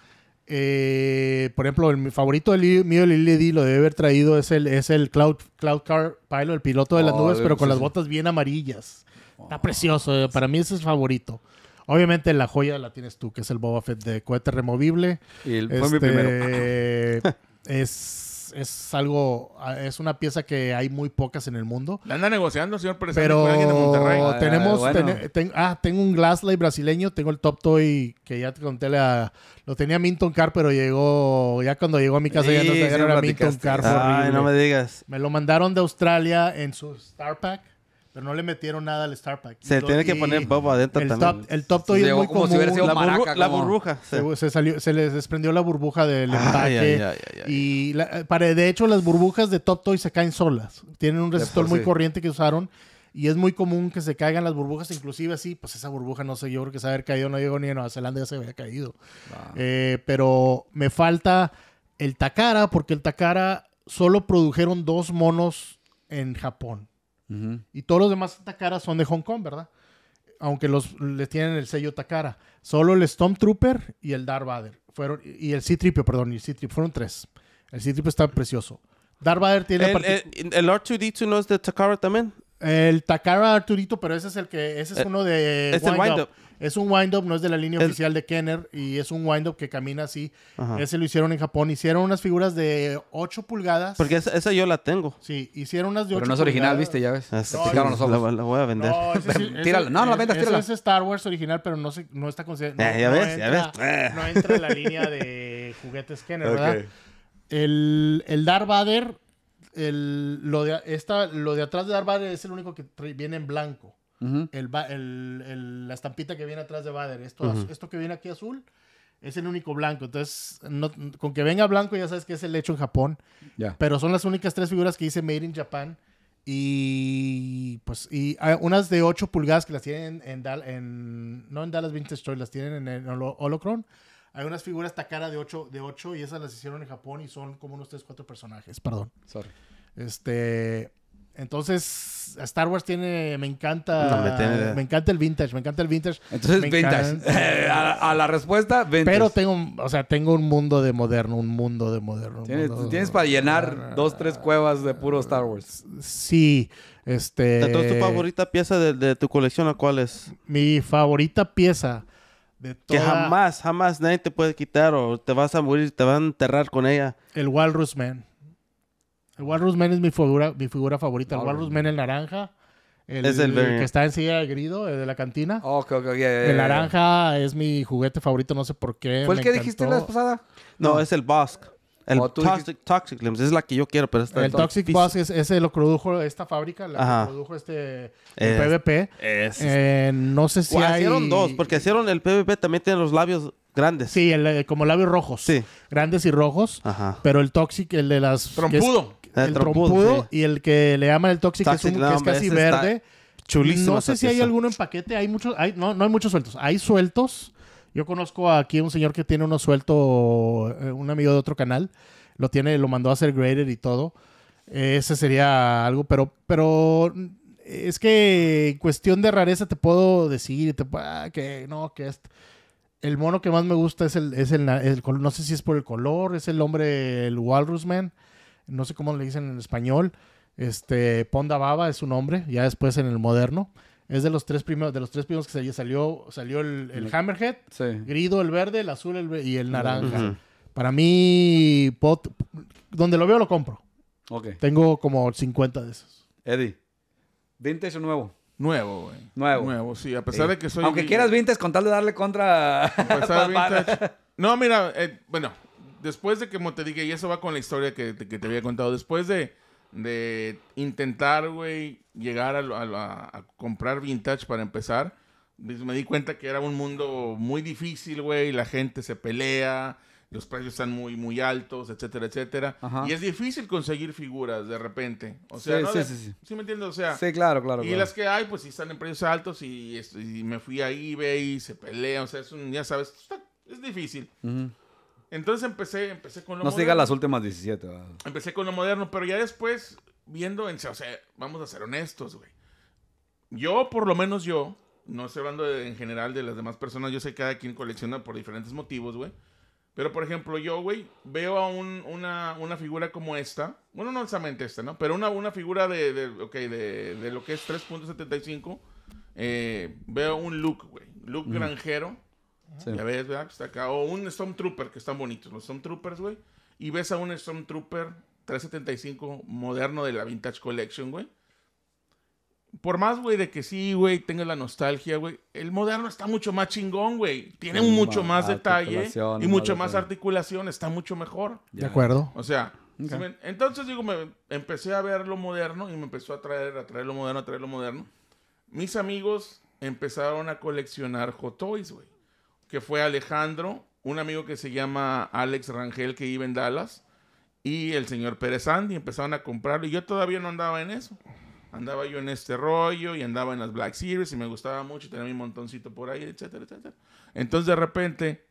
eh, por ejemplo, el favorito mío D lo debe haber traído es el, es el Cloud, Cloud Car Pilot, el piloto de las oh, nubes, pero con las botas bien amarillas. Oh. Está precioso, eh, para mí ese es favorito. Obviamente la joya la tienes tú, que es el Boba Fett de cohete removible. Y el, fue mi primero. Este, (laughs) es es algo, ah, es una pieza que hay muy pocas en el mundo. La anda negociando, señor presidente, pero ah, tenemos, ah, tengo un Glasslight brasileño, tengo el Top Toy que ya te conté, lo tenía Minton Car, pero llegó, ya cuando llegó a mi casa ya no sí, era Minton Car. Ay, no me digas. Me lo mandaron de Australia en su Star Pack. Pero no le metieron nada al Star Pack. Se tiene que poner popo adentro el también. el Top Toy es muy común. la, burbuja. Se, les desprendió la burbuja del empaque. y eh, de hecho, las burbujas de Top Toy se caen solas. Tienen un resistor muy corriente que usaron. Y es muy común que se caigan las burbujas, inclusive así, pues esa burbuja no sé, yo creo que se haber caído, no llegó ni a Nueva Zelanda, ya se había caído. Ah. Eh, pero me falta el Takara, porque el Takara solo produjeron dos monos en Japón. Y todos los demás Takara son de Hong Kong, ¿verdad? Aunque los, les tienen el sello Takara. Solo el Stormtrooper y el Darth Vader. Fueron, y el C-Tripio, perdón, y el c trip Fueron tres. El C-Tripio está precioso. Darth Vader tiene... ¿El, el, el R2-D2 no es de Takara también? El Takara Arturito, pero ese es el que, ese es eh, uno de es un el wind up. Es un wind up, no es de la línea oficial de Kenner y es un wind up que camina así. Ese lo hicieron en Japón. Hicieron unas figuras de 8 pulgadas. Porque esa, yo la tengo. Sí, hicieron unas de 8 Pero no es original, viste, ya ves. Ah, se no, La, voy a vender. No, tírala. No, la vendas, tírala. Ese es Star Wars original, pero no, no está considerado. Ah, ya ves, ya ves. No entra en la línea de juguetes Kenner, (laughs) ¿verdad? El, el Darth Vader el, lo, de, esta, lo de atrás de Darth es el único que viene en blanco. la estampita que viene atrás de Vader. Esto, esto que viene aquí azul es el único blanco. Entonces, con que venga blanco ya sabes que es el hecho en Japón. Pero son las únicas tres figuras que hice Made in Japan. Y pues, y ah, unas de 8 pulgadas que las tienen en, en, en no en Dallas Vintage Store las tienen en Holocron. Hay unas figuras Takara de 8, de y esas las hicieron en Japón y son como unos 3, 4 personajes, perdón. Sorry. Este... Entonces, Star Wars tiene. Me encanta. me, encanta el vintage. Me encanta el vintage. Entonces, vintage. (laughs) a, la respuesta, vintage. Pero tengo, o sea, tengo un mundo de moderno. Un mundo de moderno. Tienes, para llenar dos, tres cuevas de puro Star Wars. Sí. Este. Entonces, ¿tu favorita pieza de, tu colección, o cuál es? Mi favorita pieza. Que jamás, jamás nadie te puede quitar o te vas a morir, te van a enterrar con ella. El Walrus Man. El Walrus Man es mi figura, mi figura favorita. El Walrus Man, el naranja. El, es el, el, que está en silla de Grido, de la cantina. el naranja es mi juguete favorito, no sé por qué. ¿Fue el que dijiste la vez pasada? No, es el Bosque. El toxic, es la que yo quiero, pero está El Toxic Boss es, ese lo produjo esta fábrica, la que produjo este PVP. Eh, no sé si hay... Hicieron dos, porque hicieron el PVP también tiene los labios grandes. Sí, eh, como labios rojos. Sí. Grandes y rojos. Pero el Toxic, el de las... Trompudo. el, eh, trompudo, y el que le llaman el Toxic, es que es casi verde. Chulísimo. No sé si hay alguno en paquete. Hay muchos... no, no hay muchos sueltos. Hay sueltos yo conozco aquí un señor que tiene uno suelto, eh, un amigo de otro canal, lo tiene, lo mandó a hacer graded y todo. Ese sería algo, pero, pero mm, es que en cuestión de rareza te puedo decir, ah, que no, que es... El mono que más me gusta es el, es el, no sé si es por el color, es el hombre, el Walrusman, no sé cómo le dicen en español. Este, Ponda Baba es su nombre, ya después en el moderno. Es de los tres primeros, de los tres primeros que salió, salió el, Hammerhead, sí. Grido el verde, el azul y el naranja. Para mí, pot, donde lo veo lo compro. Ok. Tengo como 50 de esos. Eddie, ¿vintage o nuevo? Nuevo, güey. Nuevo. Nuevo, sí. A pesar de que soy... Aunque quieras vintage, con tal de darle contra... A (laughs) no, mira, eh, bueno, después de que, como te dije, y eso va con la historia que, que te había contado, después de de intentar, güey, llegar a, comprar vintage para empezar. Pues, me di cuenta que era un mundo muy difícil, güey, la gente se pelea, los precios están muy, muy altos, etcétera, etcétera. Y es difícil conseguir figuras de repente. O sea, sí, sí, sí, sí. ¿Sí me entiendes? O sea, sí, claro, claro. Y las que hay, pues sí están en precios altos y, este, me fui a eBay y se pelea, o sea, es un, ya sabes, es difícil. Uh entonces empecé, empecé con lo no moderno. No diga las últimas 17. ¿verdad? Empecé con lo moderno, pero ya después, viendo, en, o sea, vamos a ser honestos, güey. Yo, por lo menos yo, no estoy hablando en general de las demás personas, yo sé que cada quien colecciona por diferentes motivos, güey. Pero, por ejemplo, yo, güey, veo a un, una, una, figura como esta. Bueno, no solamente esta, ¿no? Pero una, una figura de, de, okay, de, de lo que es 3.75. Eh, veo un look, güey. Look granjero. Ya ves, ¿verdad? está acá. O un Stormtrooper, que están bonitos los Stormtroopers, güey. Y ves a un Stormtrooper 375 moderno de la Vintage Collection, güey. Por más, güey, de que sí, güey, tenga la nostalgia, güey. El moderno está mucho más chingón, güey. Tiene mucho más, detalle y mucho más articulación. Está mucho mejor. De acuerdo. O sea, entonces digo, me empecé a ver lo moderno y me empezó a traer, a traer lo moderno, a traer lo moderno. Mis amigos empezaron a coleccionar Hot Toys, güey que fue Alejandro, un amigo que se llama Alex Rangel que iba en Dallas y el señor Pérez Andy empezaron a comprarlo y yo todavía no andaba en eso. Andaba yo en este rollo y andaba en las Black Series y me gustaba mucho y tenía mi montoncito por ahí, etcétera, etcétera. Entonces de repente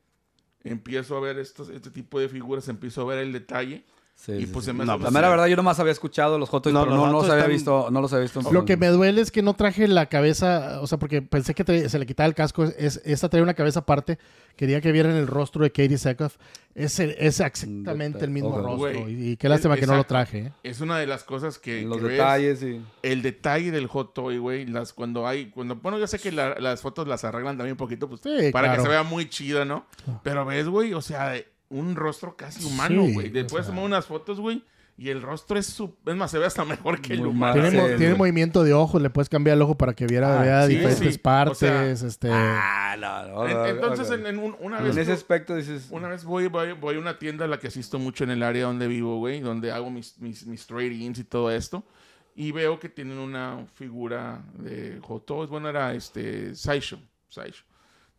empiezo a ver estos, este tipo de figuras, empiezo a ver el detalle y pues pues, la mera verdad yo nomás había escuchado los hot toys no, pero no, no los había visto, no los había visto. Lo que me duele es que no traje la cabeza, o sea, porque pensé que se le quitaba el casco, es, esta trae una cabeza aparte, quería que vieran el rostro de Katie Sackhoff, es, es exactamente el mismo rostro, y, qué lástima que no lo traje. ¿eh? Es una de las cosas que... Los detalles El detalle del hot toy, güey, cuando hay, cuando, bueno, yo sé que las fotos las arreglan también un poquito, pues, para que se vea muy chido, ¿no? Ah. Pero ves, güey, o sea un rostro casi humano, güey. Después tomo unas fotos, güey. Y el rostro es, su... es más, se ve hasta mejor que el humano. Tiene, movimiento de ojos, le puedes cambiar el ojo para que viera, ah, diferentes partes. Este. Ah, no, Entonces, en, una vez. En ese aspecto dices. Una vez voy, voy, a una tienda a la que asisto mucho en el área donde vivo, güey, donde hago mis, tradings y todo esto. Y veo que tienen una figura de Jotos. Bueno, era este. Saisho.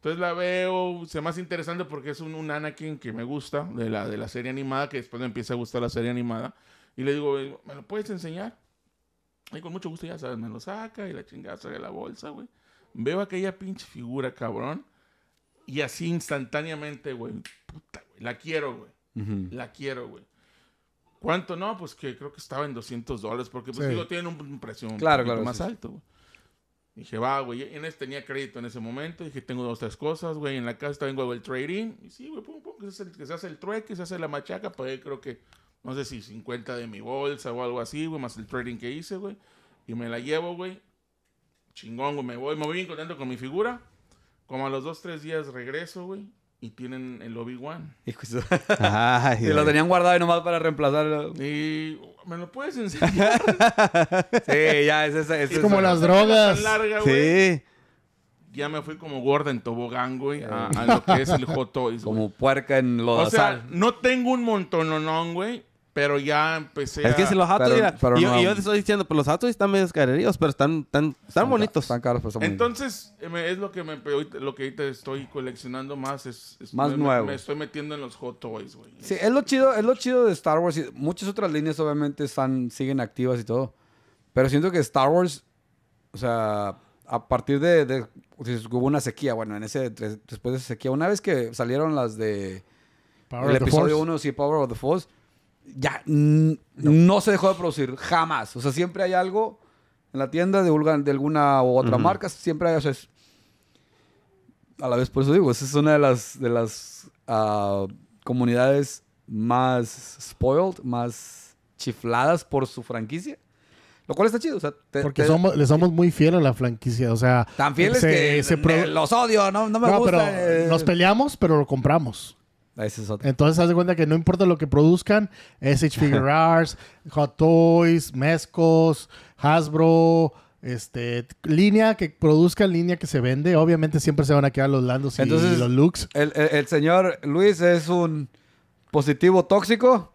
Entonces la veo, se me hace interesante porque es un, Anakin que me gusta de la, de la serie animada, que después me empieza a gustar la serie animada. Y le digo, ¿me lo puedes enseñar? Y con mucho gusto, ya sabes, me lo saca y la chingada sale de la bolsa, güey. Veo aquella pinche figura, cabrón. Y así instantáneamente, güey, puta, güey, la quiero, güey. La quiero, güey. ¿Cuánto no? Pues que creo que estaba en 200 dólares, porque pues digo, tienen un, precio claro, más alto, güey. Dije, va, güey. en este tenía crédito en ese momento. Dije, tengo dos, tres cosas, güey. En la casa vengo el trading. Y sí, güey, pum, pum, que se, hace el, trueque, se hace la machaca. pues, creo que, no sé si 50 de mi bolsa o algo así, güey, más el trading que hice, güey. Y me la llevo, güey. Chingón, güey. Me voy, me voy bien con mi figura. Como a los dos, tres días regreso, güey y tienen el Obi-Wan. y (laughs) lo tenían guardado y nomás para reemplazarlo. Y me lo puedes enseñar. (laughs) sí, ya, es esa. Es, como las drogas. Larga, sí. Ya me fui como gorda en tobogán, güey, a, lo que es el Hot (laughs) Como puerca en lodazal. O sea, no tengo un no, güey, pero ya empecé Es que si los Hot y yo, te estoy diciendo, pero pues, los Toys están medio pero están, tan, tan, bonitos. Están caros, pero pues, son Entonces, es lo que, me, lo que ahorita estoy coleccionando más. Es, más nuevo. Me, estoy metiendo en los Hot Toys, güey. Sí, es lo, chido, es lo chido de Star Wars. y Muchas otras líneas obviamente están, siguen activas y todo. Pero siento que Star Wars, o sea, a partir de, hubo una sequía, bueno, en ese después de esa sequía, una vez que salieron las de Power el episodio 1, sí, Power of the Force, ya no. se dejó de producir, jamás. O sea, siempre hay algo en la tienda de, de alguna u otra marca, siempre hay, o a la vez por eso digo, es una de las, de las ah, comunidades más spoiled, más chifladas por su franquicia. Lo cual está chido, porque somos, le somos muy fieles a la franquicia, o sea, tan fieles se, que los odio, no, no me gusta. Eh. Nos peleamos, pero lo compramos. Entonces, haz de cuenta que no importa lo que produzcan, SH Figure (laughs) Hot Toys, Mezcos, Hasbro, este, línea que produzcan, línea que se vende. Obviamente siempre se van a quedar los landos y los Lux. el señor Luis es un positivo tóxico.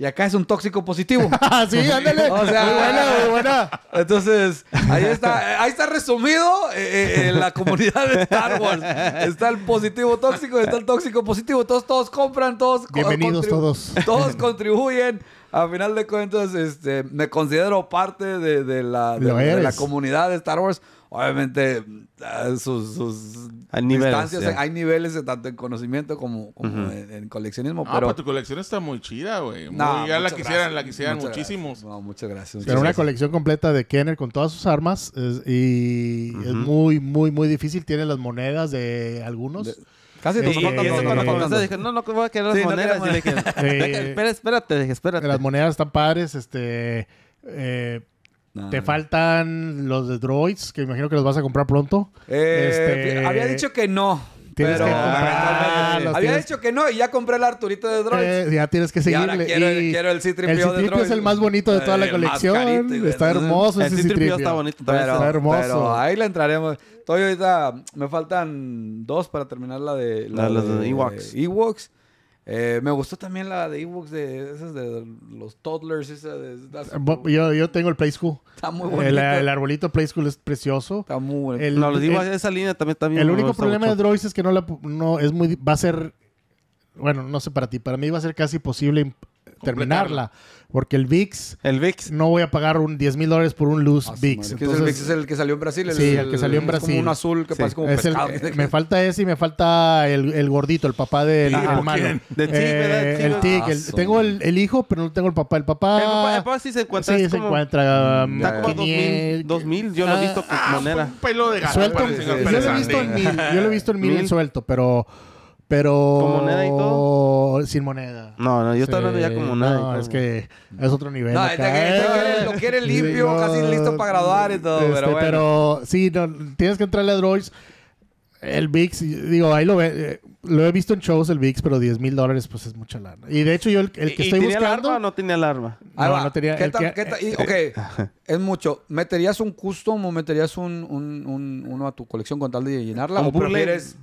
Y acá es un tóxico positivo. (laughs) Ah, sí, ándale. O sea, muy buena, Entonces, ahí está, ahí está resumido eh, eh, la comunidad de Star Wars. Está el positivo tóxico, está el tóxico positivo. Todos, todos compran, todos. Bienvenidos todos. Todos contribuyen. A final de cuentas, este, me considero parte de la comunidad de Star Wars obviamente ah, sus, sus hay niveles, de, eh, tanto en conocimiento como, en, coleccionismo. Ah, pero... tu colección está muy chida, güey. ya la quisieran, la quisieran muchísimos. No, muchas gracias. Era una colección completa de Kenner con todas sus armas y es muy, muy, muy difícil. Tiene las monedas de algunos. Casi todos los dije, no, no voy a querer las monedas. espérate, dije, espérate. Las monedas están padres, este... Eh, te faltan los de Droids, que imagino que los vas a comprar pronto. Eh, este, había dicho que no. Pero, ah, Había dicho que no y ya compré el Arturito de Droids. Eh, ya tienes que seguirle. quiero, el Citripio es el más bonito de toda la eh, colección. está hermoso el Citripio. está bonito. también. está hermoso. ahí le entraremos. Todavía ahorita... Me faltan dos para terminar la de... La, ah, de Ewoks. Ewoks. Eh, me gustó también la de Evox, de esas de los toddlers, esa eh, yo, yo, tengo el Play School. Está muy bonito. El, arbolito Play School es precioso. Está muy bueno. no, esa línea también está El único problema de Droids es que no la no es muy va a ser bueno, no sé para ti, para mí va a ser casi posible terminarla. Porque el VIX. El VIX. No voy a pagar un 10 mil dólares por un luz ah, VIX. Entonces, el VIX es el que salió en Brasil. El, sí, el, que salió en Brasil. Es como un azul que sí. pasa como un pescado. me falta ese y me falta el, el gordito, el papá del ah, el tic. Ah, tengo el, hijo, pero no tengo el papá. El papá. El papá, sí se encuentra. Sí, se como, encuentra. Mm, mm, está como 2000, 2000. Yo lo he ah, visto con moneda. Un pelo de gato. Suelto. Yo lo he visto en mil. Yo lo he visto en mil suelto, pero. Pero. ¿Con moneda y todo? Sin moneda. No, no, yo estaba hablando ya con moneda. No, es que es otro nivel. No, este que, lo quiere limpio, casi listo para graduar y todo. pero, este, pero sí, no, tienes que entrarle a droids. El VIX, digo, ahí lo ve, eh, lo he visto en shows el VIX, pero 10 mil dólares pues es mucha lana. Y de hecho yo el, que estoy buscando... o no tenía alarma? No, no tenía... ¿Qué eh, ok, (laughs) es mucho. ¿Meterías un custom o meterías un, uno a tu colección con tal de llenarla? ¿O prefieres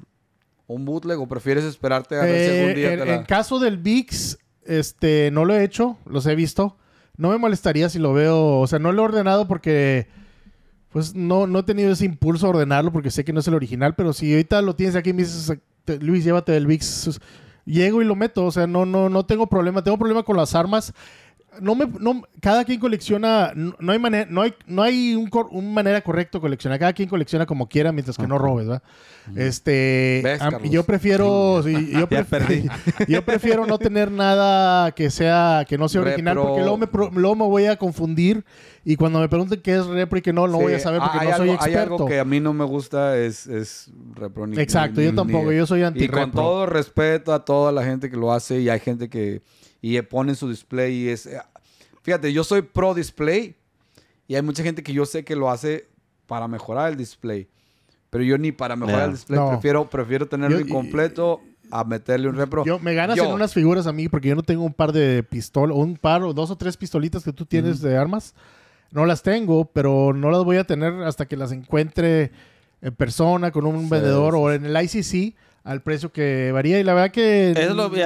un bootleg o prefieres esperarte a eh, día en, caso del VIX, este, no lo he hecho, los he visto. No me molestaría si lo veo, o sea, no lo he ordenado porque pues no, no he tenido ese impulso a ordenarlo porque sé que no es el original, pero si ahorita lo tienes aquí y me dices, Luis, llévate el VIX, llego y lo meto, o sea, no, no, no tengo problema, tengo problema con las armas no me, no, cada quien colecciona, no, hay manera, no hay, no hay un, un manera correcta de coleccionar. Cada quien colecciona como quiera mientras que no robes, Este, yo prefiero, (laughs) (laughs) yo, prefiero no tener nada que sea, que no sea original, porque luego me, me voy a confundir y cuando me pregunten qué es repro y qué no, no voy a saber porque ah, no soy experto. Hay algo que a mí no me gusta es, es repro. Ni, Exacto, yo tampoco, yo soy anti Y con todo respeto a toda la gente que lo hace y hay gente que y ponen su display y es... Eh, fíjate, yo soy pro display y hay mucha gente que yo sé que lo hace para mejorar el display. Pero yo ni para mejorar el display prefiero, prefiero tenerlo incompleto a meterle un repro. me ganas en unas figuras a mí porque yo no tengo un par de pistolas, un par o dos o tres pistolitas que tú tienes de armas. No las tengo, pero no las voy a tener hasta que las encuentre en persona con un vendedor o en el ICC al precio que varía. Y la verdad que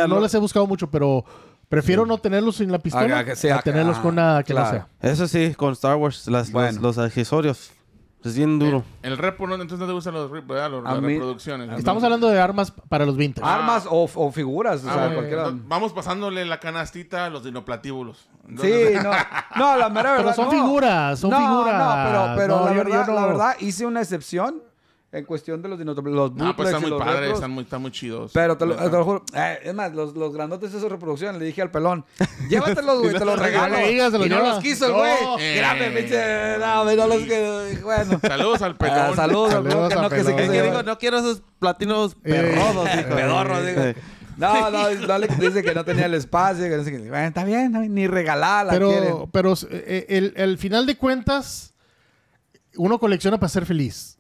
no las he buscado mucho, pero Prefiero no tenerlos sin la pistola a, tenerlos con una que sea. Eso sí, con Star Wars, las, los, accesorios. Es bien duro. Eh, el, repo, no, entonces no te gustan los, las reproducciones. Estamos hablando de armas para los vintage. Ah. Armas o, figuras, ah, vamos pasándole la canastita a los dinoplatíbulos. sí, no. No, la mera verdad. Pero son figuras, son figuras. No, pero, pero la verdad hice una excepción en cuestión de los dinosaurios. Los no, pues están muy padres, están muy, chidos. Pero te lo, juro, eh, es más, los, los grandotes de su reproducción, le dije al pelón, (laughs) llévatelos, güey, te los (laughs) regalo. (laughs) y no los quiso el güey. No, me dice eh. no, no los bueno. Saludos al pelón. Ah, saludos, al pelón. Que no, que, digo, no quiero esos platinos perros Pedorros, No, no, no le dice que no tenía el espacio. no sé qué. está bien, ni regalada. pero, Pero eh, el, el final de cuentas, uno colecciona para ser feliz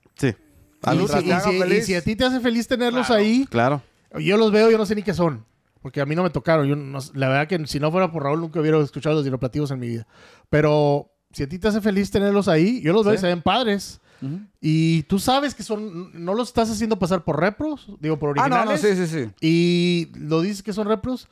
y, si, a ti te hace feliz tenerlos ahí, claro. yo los veo, yo no sé ni qué son. Porque a mí no me tocaron. Yo la verdad que si no fuera por Raúl nunca hubiera escuchado los dinoplativos en mi vida. Pero si a ti te hace feliz tenerlos ahí, yo los veo y se ven padres. Y tú sabes que son, no los estás haciendo pasar por repros, digo, por originales. Ah, no, no, sí, sí, sí. Y lo dices que son repros.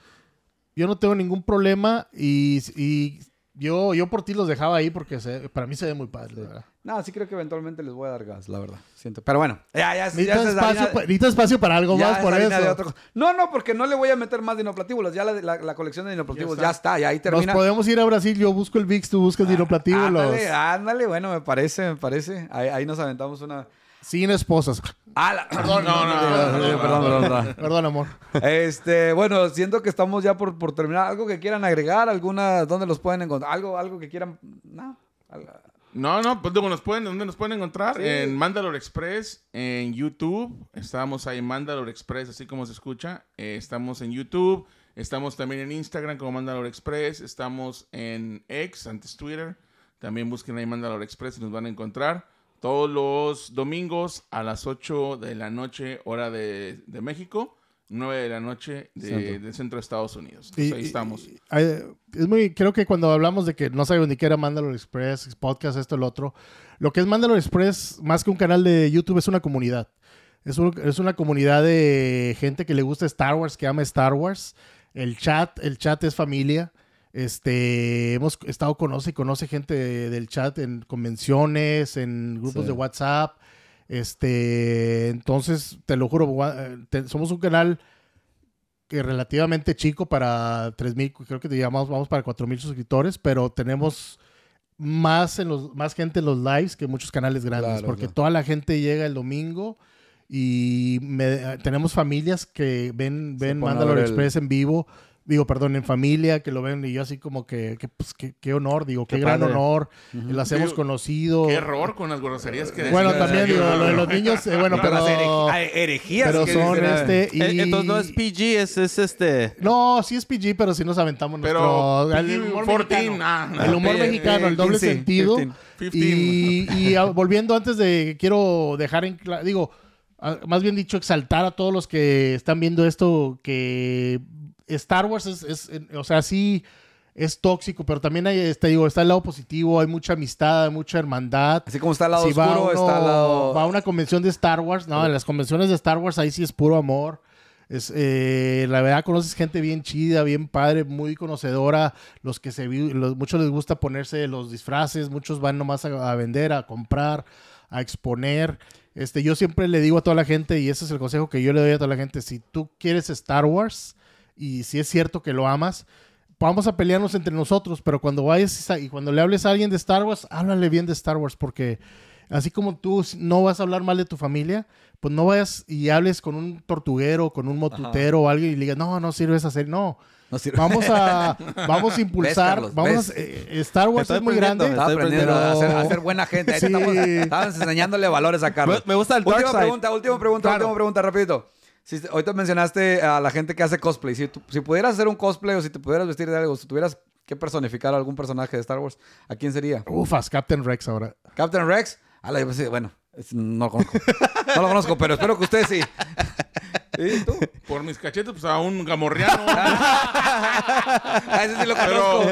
Yo no tengo ningún problema y, y yo, yo por ti los dejaba ahí porque para mí se ve muy padre, verdad. No, sí creo que eventualmente les voy a dar gas, la verdad. Siento. Pero bueno, ya, ya, espacio, espacio, para algo más por eso. No, no, porque no le voy a meter más dinoplatíbulos. Ya la, colección de dinoplatíbulos ya está. ya ahí termina. Nos podemos ir a Brasil, yo busco el VIX, tú buscas ah, dinoplatíbulos. Ándale, ándale, bueno, me parece, me parece. Ahí, ahí nos aventamos una. Sin esposas. Perdón, perdón, perdón, amor. Este, bueno, siento que estamos ya por, terminar. ¿Algo que quieran agregar? ¿Alguna, dónde los pueden encontrar? ¿Algo, algo que quieran? No. No, no, pues nos pueden, ¿dónde nos pueden encontrar? En Mandalor Express, en YouTube. Estamos ahí en Express, así como se escucha. Eh, estamos en YouTube. Estamos también en Instagram como Mandalor Express. Estamos en X, antes Twitter. También busquen ahí Mandalore Express y nos van a encontrar todos los domingos a las 8 de la noche, hora de, México. 9 de la noche de, centro de, Estados Unidos. ahí estamos. es muy, creo que cuando hablamos de que no sabemos ni qué era Mandalore Express, podcast, esto, el otro, lo que es Mandalor Express, más que un canal de YouTube, es una comunidad. Es, es una comunidad de gente que le gusta Star Wars, que ama Star Wars. El chat, el chat es familia. Este, hemos estado conoce y conoce gente del chat en convenciones, en grupos de WhatsApp. Este, entonces, te lo juro, eh, somos un canal que relativamente chico para 3000, creo que te llamamos, vamos para 4000 suscriptores, pero tenemos más en los más gente en los lives que muchos canales grandes, porque toda la gente llega el domingo y tenemos familias que ven, ven Mandalor Express en vivo digo, perdón, en familia, que lo ven y yo así como que, pues, qué, honor, digo, qué, gran honor, las hemos conocido. Qué error con las groserías que eh, Bueno, también, digo, lo de los niños, eh, bueno, pero... (laughs) Las pero ah, son este... Eh, entonces no es PG, es, es, este... No, sí es PG, pero sí nos aventamos pero nuestro... Ah, el humor mexicano, el, humor mexicano doble sentido. 15, Y, volviendo antes de, quiero dejar en claro, digo... más bien dicho, exaltar a todos los que están viendo esto, que Star Wars es, o sea, sí es tóxico, pero también hay, te este, digo, está el lado positivo, hay mucha amistad, mucha hermandad. Así como está el lado oscuro, está el lado... Va a una convención de Star Wars, no, en las convenciones de Star Wars ahí sí es puro amor. Es, eh, la verdad conoces gente bien chida, bien padre, muy conocedora. Los que se muchos les gusta ponerse los disfraces, muchos van nomás a, a, vender, a comprar, a exponer. Este, yo siempre le digo a toda la gente y ese es el consejo que yo le doy a toda la gente: si tú quieres Star Wars, y si es cierto que lo amas, vamos a pelearnos entre nosotros, pero cuando vayas y cuando le hables a alguien de Star Wars, háblale bien de Star Wars, porque así como tú no vas a hablar mal de tu familia, pues no vayas y hables con un tortuguero, con un motutero o alguien y le digas, no, no sirves esa no. Vamos a, (laughs) vamos a impulsar, vamos a, eh, Star Wars es muy grande. aprendiendo a, buena gente. (laughs) enseñándole valores a Carlos. Me, gusta el Última pregunta, última pregunta, última pregunta, rapidito. Hoy ahorita mencionaste a la gente que hace cosplay. Si, pudieras hacer un cosplay o si te pudieras vestir de algo, si tuvieras que personificar a algún personaje de Star Wars, ¿a quién sería? Ufas, Captain Rex ahora. ¿Captain Rex? bueno, no lo conozco. (laughs) No lo conozco, pero espero que ustedes sí. ¿Y tú? (laughs) Por mis cachetes, pues a un gamorreano. a (laughs) ah, ese sí lo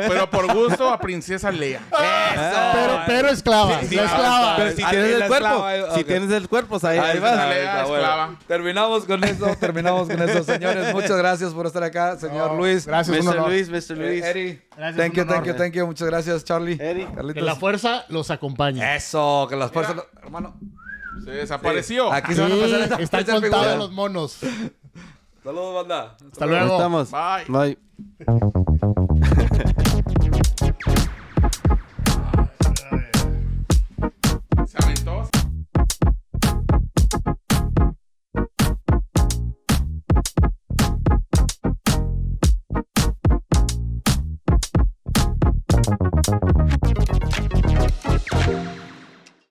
Pero, por gusto a Princesa Lea. (laughs) Eso. Pero, pero esclava. esclava. Pero si tienes el, cuerpo, si tienes pues, el cuerpo, ahí, vas. Lea, esclava. Terminamos con eso, terminamos con eso, señores. Muchas gracias por estar acá, señor Luis. Gracias, Señor Mr. Luis, Mr. Eh, Luis. Gracias, thank you, thank you, thank you. Muchas gracias, Charlie. Eddie. Que la fuerza los acompañe. Eso, que fuerza fuerzas. Hermano, se desapareció. Aquí se van a pasar Está Están contados los monos. Saludos, banda. Hasta, luego. Bye. Bye. (laughs)